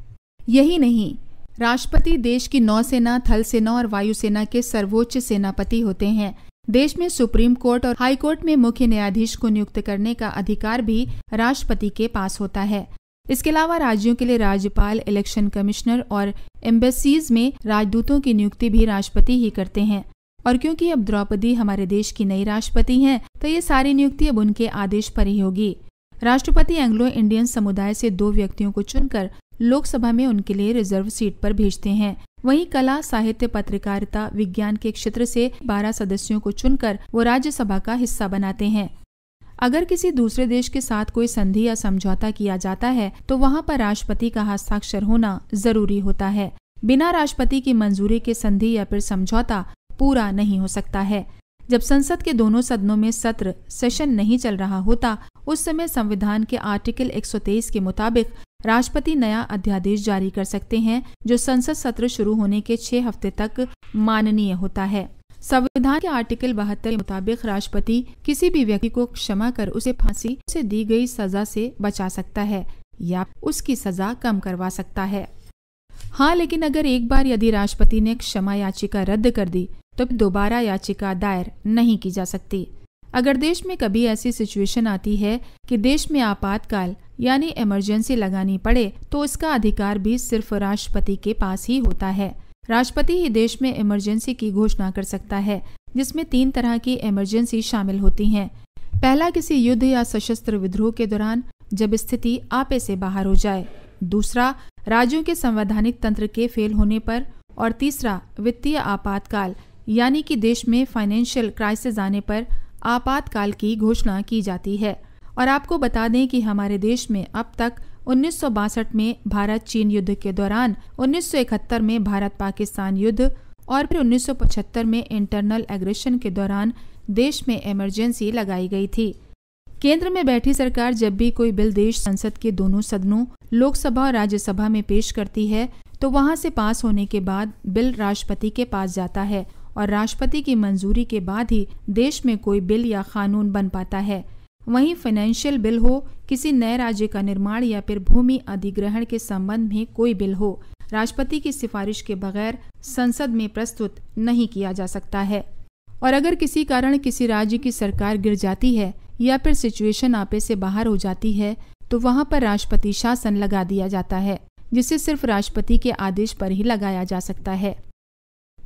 यही नहीं राष्ट्रपति देश की नौसेना थल सेना और वायुसेना के सर्वोच्च सेनापति होते हैं देश में सुप्रीम कोर्ट और हाई कोर्ट में मुख्य न्यायाधीश को नियुक्त करने का अधिकार भी राष्ट्रपति के पास होता है इसके अलावा राज्यों के लिए राज्यपाल इलेक्शन कमिश्नर और एम्बेसीज में राजदूतों की नियुक्ति भी राष्ट्रपति ही करते हैं और क्योंकि अब द्रौपदी हमारे देश की नई राष्ट्रपति हैं, तो ये सारी नियुक्ति अब उनके आदेश पर ही होगी राष्ट्रपति एंग्लो इंडियन समुदाय से दो व्यक्तियों को चुनकर लोकसभा में उनके लिए रिजर्व सीट पर भेजते हैं वहीं कला साहित्य पत्रकारिता विज्ञान के क्षेत्र से 12 सदस्यों को चुनकर वो राज्यसभा का हिस्सा बनाते हैं अगर किसी दूसरे देश के साथ कोई संधि या समझौता किया जाता है तो वहाँ पर राष्ट्रपति का हस्ताक्षर होना जरूरी होता है बिना राष्ट्रपति की मंजूरी के संधि या फिर समझौता पूरा नहीं हो सकता है जब संसद के दोनों सदनों में सत्र सेशन नहीं चल रहा होता उस समय संविधान के आर्टिकल 123 के मुताबिक राष्ट्रपति नया अध्यादेश जारी कर सकते हैं जो संसद सत्र शुरू होने के छह हफ्ते तक माननीय होता है संविधान के आर्टिकल बहत्तर के मुताबिक राष्ट्रपति किसी भी व्यक्ति को क्षमा कर उसे फांसी से दी गई सजा से बचा सकता है या उसकी सजा कम करवा सकता है हाँ लेकिन अगर एक बार यदि राष्ट्रपति ने क्षमा याचिका रद्द कर दी तो दोबारा याचिका दायर नहीं की जा सकती अगर देश में कभी ऐसी सिचुएशन आती है कि देश में आपातकाल यानी इमरजेंसी लगानी पड़े तो इसका अधिकार भी सिर्फ राष्ट्रपति के पास ही होता है राष्ट्रपति ही देश में इमरजेंसी की घोषणा कर सकता है जिसमें तीन तरह की इमरजेंसी शामिल होती हैं पहला किसी युद्ध या सशस्त्र विद्रोह के दौरान जब स्थिति आपे से बाहर हो जाए दूसरा राज्यों के संवैधानिक तंत्र के फेल होने पर और तीसरा वित्तीय आपातकाल यानी कि देश में फाइनेंशियल क्राइसिस आने पर आपातकाल की घोषणा की जाती है और आपको बता दें कि हमारे देश में अब तक उन्नीस में भारत चीन युद्ध के दौरान उन्नीस में भारत पाकिस्तान युद्ध और फिर उन्नीस में इंटरनल एग्रेशन के दौरान देश में इमरजेंसी लगाई गई थी केंद्र में बैठी सरकार जब भी कोई बिल देश संसद के दोनों सदनों लोकसभा और राज्यसभा में पेश करती है तो वहां से पास होने के बाद बिल राष्ट्रपति के पास जाता है और राष्ट्रपति की मंजूरी के बाद ही देश में कोई बिल या कानून बन पाता है वहीं फाइनेंशियल बिल हो किसी नए राज्य का निर्माण या फिर भूमि अधिग्रहण के संबंध में कोई बिल हो राष्ट्रपति की सिफारिश के बगैर संसद में प्रस्तुत नहीं किया जा सकता है और अगर किसी कारण किसी राज्य की सरकार गिर जाती है या फिर सिचुएशन आपे से बाहर हो जाती है तो वहाँ पर राष्ट्रपति शासन लगा दिया जाता है जिसे सिर्फ राष्ट्रपति के आदेश पर ही लगाया जा सकता है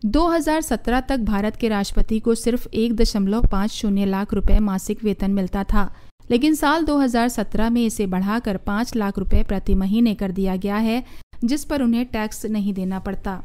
2017 तक भारत के राष्ट्रपति को सिर्फ एक दशमलव पाँच शून्य लाख रुपए मासिक वेतन मिलता था लेकिन साल 2017 में इसे बढ़ाकर पाँच लाख रुपए प्रति महीने कर दिया गया है जिस पर उन्हें टैक्स नहीं देना पड़ता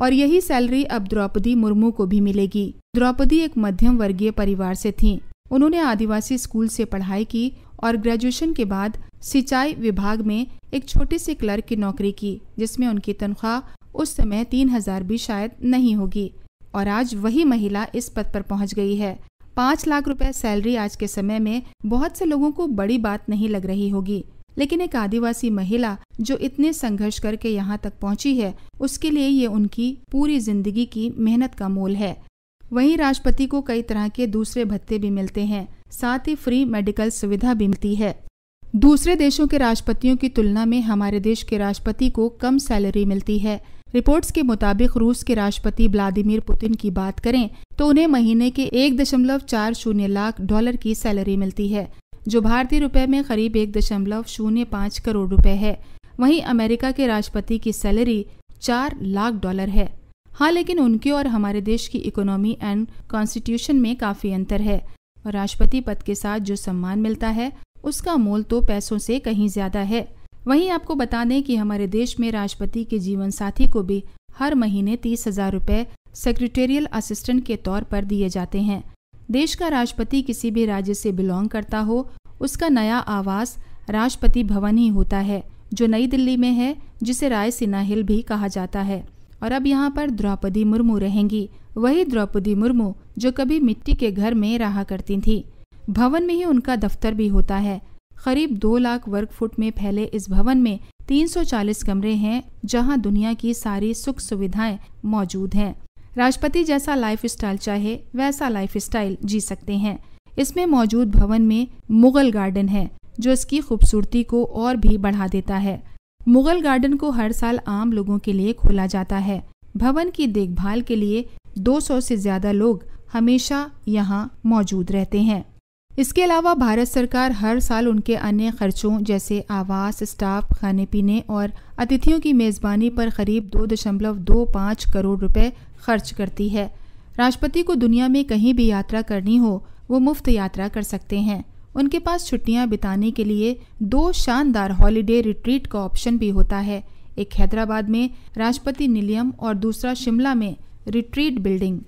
और यही सैलरी अब द्रौपदी मुर्मू को भी मिलेगी द्रौपदी एक मध्यम वर्गीय परिवार से थीं। उन्होंने आदिवासी स्कूल से पढ़ाई की और ग्रेजुएशन के बाद सिंचाई विभाग में एक छोटे से क्लर्क की नौकरी की जिसमें उनकी तनख्वाह उस समय तीन हजार भी शायद नहीं होगी और आज वही महिला इस पद पर पहुंच गई है पाँच लाख रुपए सैलरी आज के समय में बहुत से लोगों को बड़ी बात नहीं लग रही होगी लेकिन एक आदिवासी महिला जो इतने संघर्ष करके यहाँ तक पहुँची है उसके लिए ये उनकी पूरी जिंदगी की मेहनत का मोल है वहीं राष्ट्रपति को कई तरह के दूसरे भत्ते भी मिलते हैं साथ ही फ्री मेडिकल सुविधा भी मिलती है दूसरे देशों के राष्ट्रपतियों की तुलना में हमारे देश के राष्ट्रपति को कम सैलरी मिलती है रिपोर्ट्स के मुताबिक रूस के राष्ट्रपति व्लादिमीर पुतिन की बात करें तो उन्हें महीने के एक दशमलव चार शून्य लाख डॉलर की सैलरी मिलती है जो भारतीय रुपए में करीब एक दशमलव शून्य पाँच करोड़ रुपए है वहीं अमेरिका के राष्ट्रपति की सैलरी चार लाख डॉलर है हाँ लेकिन उनके और हमारे देश की इकोनॉमी एंड कॉन्स्टिट्यूशन में काफ़ी अंतर है और राष्ट्रपति पद के साथ जो सम्मान मिलता है उसका मोल तो पैसों से कहीं ज़्यादा है वहीं आपको बता दें कि हमारे देश में राष्ट्रपति के जीवन साथी को भी हर महीने तीस हजार रूपए सेक्रेटेरियल असिस्टेंट के तौर पर दिए जाते हैं देश का राष्ट्रपति किसी भी राज्य से बिलोंग करता हो उसका नया आवास राष्ट्रपति भवन ही होता है जो नई दिल्ली में है जिसे रायसीना हिल भी कहा जाता है और अब यहाँ पर द्रौपदी मुर्मू रहेंगी वही द्रौपदी मुर्मू जो कभी मिट्टी के घर में रहा करती थी भवन में ही उनका दफ्तर भी होता है करीब दो लाख वर्ग फुट में फैले इस भवन में 340 कमरे हैं जहां दुनिया की सारी सुख सुविधाएं मौजूद हैं राष्ट्रपति जैसा लाइफ स्टाइल चाहे वैसा लाइफ स्टाइल जी सकते हैं इसमें मौजूद भवन में मुगल गार्डन है जो इसकी खूबसूरती को और भी बढ़ा देता है मुगल गार्डन को हर साल आम लोगों के लिए खोला जाता है भवन की देखभाल के लिए 200 से ज्यादा लोग हमेशा यहाँ मौजूद रहते हैं इसके अलावा भारत सरकार हर साल उनके अन्य खर्चों जैसे आवास स्टाफ खाने पीने और अतिथियों की मेज़बानी पर करीब दो दशमलव दो पाँच करोड़ रुपए खर्च करती है राष्ट्रपति को दुनिया में कहीं भी यात्रा करनी हो वो मुफ्त यात्रा कर सकते हैं उनके पास छुट्टियां बिताने के लिए दो शानदार हॉलीडे रिट्रीट का ऑप्शन भी होता है एक हैदराबाद में राष्ट्रपति निलियम और दूसरा शिमला में रिट्रीट बिल्डिंग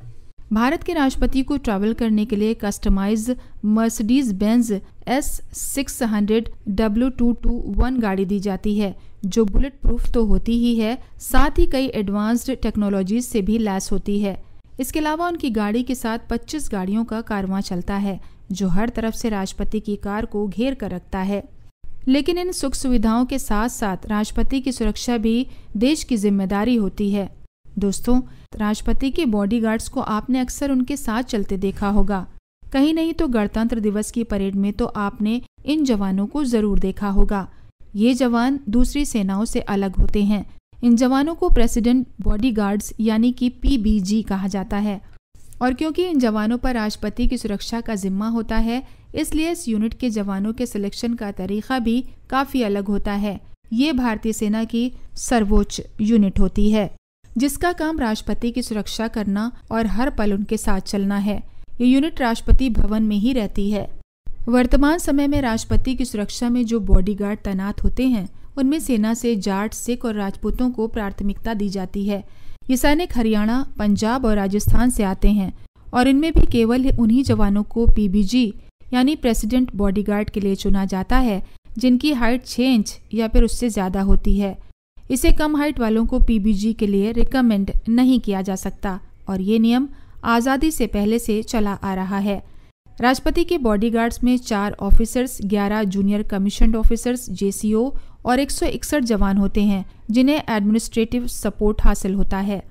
भारत के राष्ट्रपति को ट्रैवल करने के लिए customise Mercedes Benz S six hundred W two two one गाड़ी दी जाती है जो बुलेट प्रूफ तो होती ही है साथ ही कई एडवांस्ड टेक्नोलॉजीज से भी लैस होती है इसके अलावा उनकी गाड़ी के साथ 25 गाड़ियों का कारवां चलता है जो हर तरफ से राष्ट्रपति की कार को घेर कर रखता है लेकिन इन सुख सुविधाओं के साथ साथ राष्ट्रपति की सुरक्षा भी देश की जिम्मेदारी होती है दोस्तों राष्ट्रपति के बॉडीगार्ड्स को आपने अक्सर उनके साथ चलते देखा होगा कहीं नहीं तो गणतंत्र दिवस की परेड में तो आपने इन जवानों को जरूर देखा होगा ये जवान दूसरी सेनाओं से अलग होते हैं इन जवानों को प्रेसिडेंट बॉडीगार्ड्स यानी कि पीबीजी कहा जाता है और क्योंकि इन जवानों पर राष्ट्रपति की सुरक्षा का जिम्मा होता है इसलिए इस यूनिट के जवानों के सिलेक्शन का तरीका भी काफ़ी अलग होता है ये भारतीय सेना की सर्वोच्च यूनिट होती है जिसका काम राष्ट्रपति की सुरक्षा करना और हर पल उनके साथ चलना है ये यूनिट राष्ट्रपति भवन में ही रहती है वर्तमान समय में राष्ट्रपति की सुरक्षा में जो बॉडीगार्ड तैनात होते हैं उनमें सेना से जाट सिख और राजपूतों को प्राथमिकता दी जाती है ये सैनिक हरियाणा पंजाब और राजस्थान से आते हैं और इनमें भी केवल उन्हीं जवानों को पीबीजी यानी प्रेसिडेंट बॉडीगार्ड के लिए चुना जाता है जिनकी हाइट छः इंच या फिर उससे ज़्यादा होती है इसे कम हाइट वालों को पीबीजी के लिए रिकमेंड नहीं किया जा सकता और ये नियम आज़ादी से पहले से चला आ रहा है राष्ट्रपति के बॉडीगार्ड्स में चार officers 11 junior commission officers JCO और एक जवान होते हैं जिन्हें एडमिनिस्ट्रेटिव सपोर्ट हासिल होता है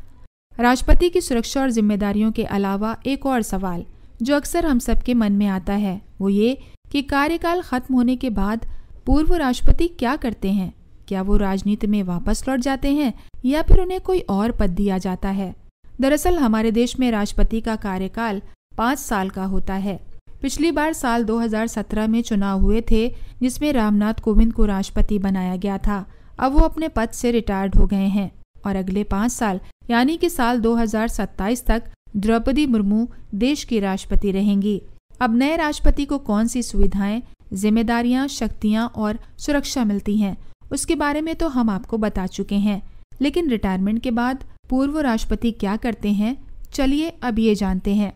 राष्ट्रपति की सुरक्षा और जिम्मेदारियों के अलावा एक और सवाल जो अक्सर हम सबके मन में आता है वो ये कि कार्यकाल खत्म होने के बाद पूर्व राष्ट्रपति क्या करते हैं क्या वो राजनीति में वापस लौट जाते हैं या फिर उन्हें कोई और पद दिया जाता है दरअसल हमारे देश में राष्ट्रपति का कार्यकाल पाँच साल का होता है पिछली बार साल 2017 में चुनाव हुए थे जिसमें रामनाथ कोविंद को राष्ट्रपति बनाया गया था अब वो अपने पद से रिटायर्ड हो गए हैं और अगले पाँच साल यानी कि साल 2027 तक द्रौपदी मुर्मू देश की राष्ट्रपति रहेंगी अब नए राष्ट्रपति को कौन सी सुविधाएं जिम्मेदारियां शक्तियां और सुरक्षा मिलती हैं उसके बारे में तो हम आपको बता चुके हैं लेकिन रिटायरमेंट के बाद पूर्व राष्ट्रपति क्या करते हैं चलिए अब ये जानते हैं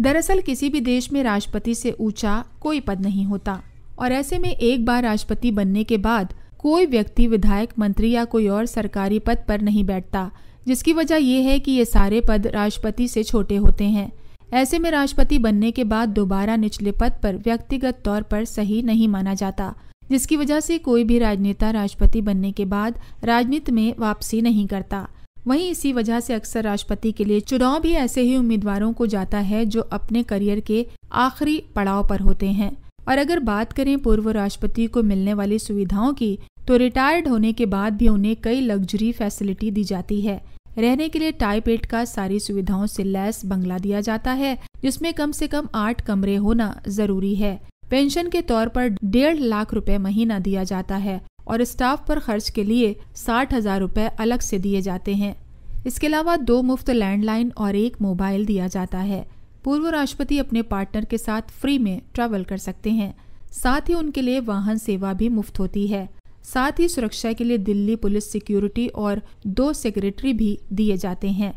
दरअसल किसी भी देश में राष्ट्रपति से ऊंचा कोई पद नहीं होता और ऐसे में एक बार राष्ट्रपति बनने के बाद कोई व्यक्ति विधायक मंत्री या कोई और सरकारी पद पर नहीं बैठता जिसकी वजह यह है कि ये सारे पद राष्ट्रपति से छोटे होते हैं ऐसे में राष्ट्रपति बनने के बाद दोबारा निचले पद पर व्यक्तिगत तौर पर सही नहीं माना जाता जिसकी वजह से कोई भी राजनेता राष्ट्रपति बनने के बाद राजनीति में वापसी नहीं करता वहीं इसी वजह से अक्सर राष्ट्रपति के लिए चुनाव भी ऐसे ही उम्मीदवारों को जाता है जो अपने करियर के आखिरी पड़ाव पर होते हैं और अगर बात करें पूर्व राष्ट्रपति को मिलने वाली सुविधाओं की तो रिटायर्ड होने के बाद भी उन्हें कई लग्जरी फैसिलिटी दी जाती है रहने के लिए टाइप एट का सारी सुविधाओं से लैस बंगला दिया जाता है जिसमें कम से कम आठ कमरे होना जरूरी है पेंशन के तौर पर डेढ़ लाख रुपए महीना दिया जाता है और स्टाफ पर खर्च के लिए साठ हजार रुपए अलग से दिए जाते हैं इसके अलावा दो मुफ्त लैंडलाइन और एक मोबाइल दिया जाता है पूर्व राष्ट्रपति अपने पार्टनर के साथ फ्री में ट्रैवल कर सकते हैं साथ ही उनके लिए वाहन सेवा भी मुफ्त होती है साथ ही सुरक्षा के लिए दिल्ली पुलिस सिक्योरिटी और दो सेक्रेटरी भी दिए जाते हैं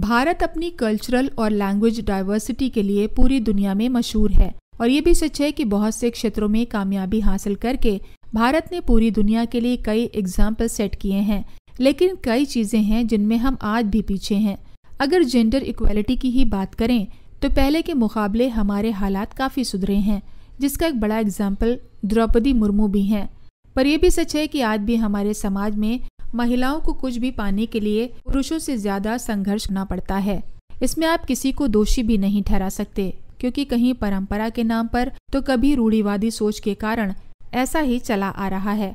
भारत अपनी कल्चरल और लैंग्वेज डाइवर्सिटी के लिए पूरी दुनिया में मशहूर है और ये भी सच है कि बहुत से क्षेत्रों में कामयाबी हासिल करके भारत ने पूरी दुनिया के लिए कई एग्जाम्पल सेट किए हैं लेकिन कई चीज़ें हैं जिनमें हम आज भी पीछे हैं अगर जेंडर इक्वालिटी की ही बात करें तो पहले के मुकाबले हमारे हालात काफ़ी सुधरे हैं जिसका एक बड़ा एग्जाम्पल द्रौपदी मुर्मू भी हैं पर यह भी सच है कि आज भी हमारे समाज में महिलाओं को कुछ भी पाने के लिए पुरुषों से ज्यादा संघर्ष करना पड़ता है इसमें आप किसी को दोषी भी नहीं ठहरा सकते क्योंकि कहीं परंपरा के नाम पर तो कभी रूढ़ीवादी सोच के कारण ऐसा ही चला आ रहा है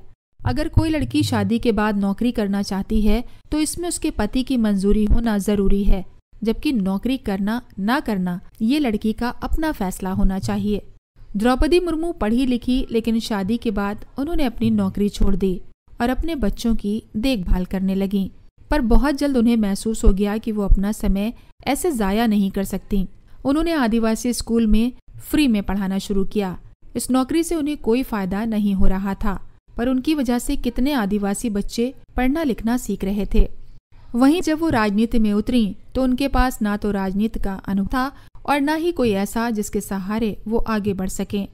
अगर कोई लड़की शादी के बाद नौकरी करना चाहती है तो इसमें उसके पति की मंजूरी होना जरूरी है जबकि नौकरी करना ना करना ये लड़की का अपना फैसला होना चाहिए द्रौपदी मुर्मू पढ़ी लिखी लेकिन शादी के बाद उन्होंने अपनी नौकरी छोड़ दी और अपने बच्चों की देखभाल करने लगी पर बहुत जल्द उन्हें महसूस हो गया कि वो अपना समय ऐसे ज़ाया नहीं कर सकती उन्होंने आदिवासी स्कूल में फ्री में पढ़ाना शुरू किया इस नौकरी से उन्हें कोई फायदा नहीं हो रहा था पर उनकी वजह से कितने आदिवासी बच्चे पढ़ना लिखना सीख रहे थे वहीं जब वो राजनीति में उतरी तो उनके पास ना तो राजनीति का अनुभव था और ना ही कोई ऐसा जिसके सहारे वो आगे बढ़ सकें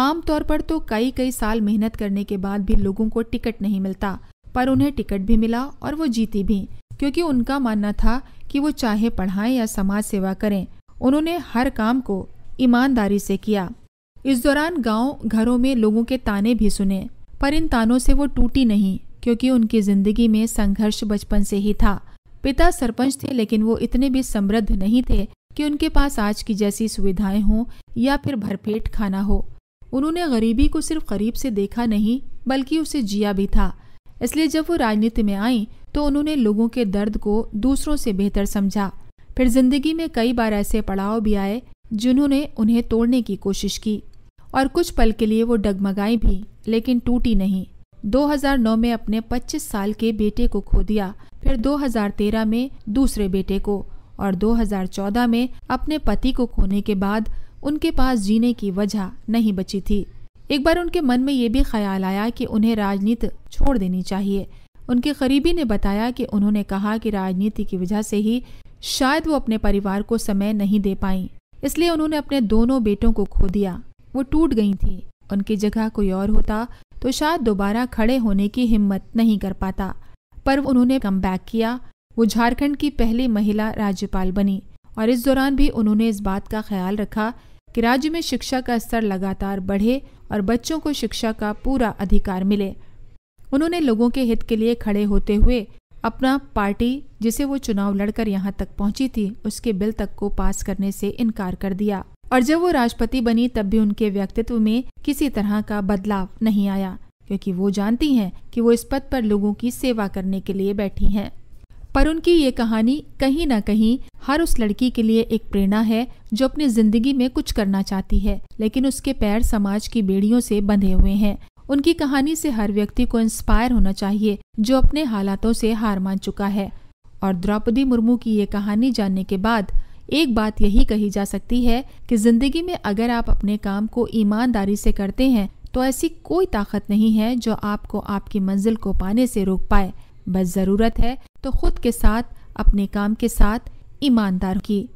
आमतौर पर तो कई कई साल मेहनत करने के बाद भी लोगों को टिकट नहीं मिलता पर उन्हें टिकट भी मिला और वो जीती भी क्योंकि उनका मानना था कि वो चाहे पढ़ाएं या समाज सेवा करें उन्होंने हर काम को ईमानदारी से किया इस दौरान गांव घरों में लोगों के ताने भी सुने पर इन तानों से वो टूटी नहीं क्योंकि उनकी जिंदगी में संघर्ष बचपन से ही था पिता सरपंच थे लेकिन वो इतने भी समृद्ध नहीं थे कि उनके पास आज की जैसी सुविधाएं हों या फिर भरपेट खाना हो उन्होंने गरीबी को सिर्फ गरीब से देखा नहीं बल्कि उसे जिया भी था इसलिए जब वो राजनीति में आई तो उन्होंने लोगों के दर्द को दूसरों से बेहतर समझा फिर जिंदगी में कई बार ऐसे पड़ाव भी आए जिन्होंने उन्हें तोड़ने की कोशिश की और कुछ पल के लिए वो डगमगाई भी लेकिन टूटी नहीं 2009 में अपने 25 साल के बेटे को खो दिया फिर 2013 में दूसरे बेटे को और 2014 में अपने पति को खोने के बाद उनके पास जीने की वजह नहीं बची थी एक बार उनके मन में ये भी ख्याल आया कि उन्हें राजनीति छोड़ देनी चाहिए उनके करीबी ने बताया कि उन्होंने कहा कि राजनीति की वजह से ही शायद वो अपने परिवार को समय नहीं दे पाई इसलिए उन्होंने अपने दोनों बेटों को खो दिया वो टूट गई थी उनकी जगह कोई और होता तो शायद दोबारा खड़े होने की हिम्मत नहीं कर पाता पर उन्होंने कम किया वो झारखंड की पहली महिला राज्यपाल बनी और इस दौरान भी उन्होंने इस बात का ख्याल रखा कि राज्य में शिक्षा का स्तर लगातार बढ़े और बच्चों को शिक्षा का पूरा अधिकार मिले उन्होंने लोगों के हित के लिए खड़े होते हुए अपना पार्टी जिसे वो चुनाव लड़कर यहाँ तक पहुंची थी उसके बिल तक को पास करने से इनकार कर दिया और जब वो राष्ट्रपति बनी तब भी उनके व्यक्तित्व में किसी तरह का बदलाव नहीं आया क्योंकि वो जानती हैं कि वो इस पद पर लोगों की सेवा करने के लिए बैठी हैं पर उनकी ये कहानी कहीं ना कहीं हर उस लड़की के लिए एक प्रेरणा है जो अपनी जिंदगी में कुछ करना चाहती है लेकिन उसके पैर समाज की बेड़ियों से बंधे हुए हैं उनकी कहानी से हर व्यक्ति को इंस्पायर होना चाहिए जो अपने हालातों से हार मान चुका है और द्रौपदी मुर्मू की ये कहानी जानने के बाद एक बात यही कही जा सकती है कि जिंदगी में अगर आप अपने काम को ईमानदारी से करते हैं तो ऐसी कोई ताकत नहीं है जो आपको आपकी मंजिल को पाने से रोक पाए बस ज़रूरत है तो खुद के साथ अपने काम के साथ ईमानदार की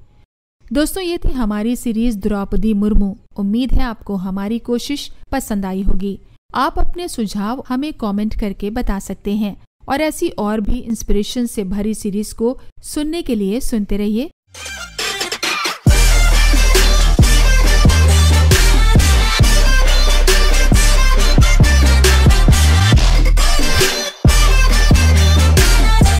दोस्तों ये थी हमारी सीरीज द्रौपदी मुर्मू उम्मीद है आपको हमारी कोशिश पसंद आई होगी आप अपने सुझाव हमें कमेंट करके बता सकते हैं और ऐसी और भी इंस्पिरेशन से भरी सीरीज को सुनने के लिए सुनते रहिए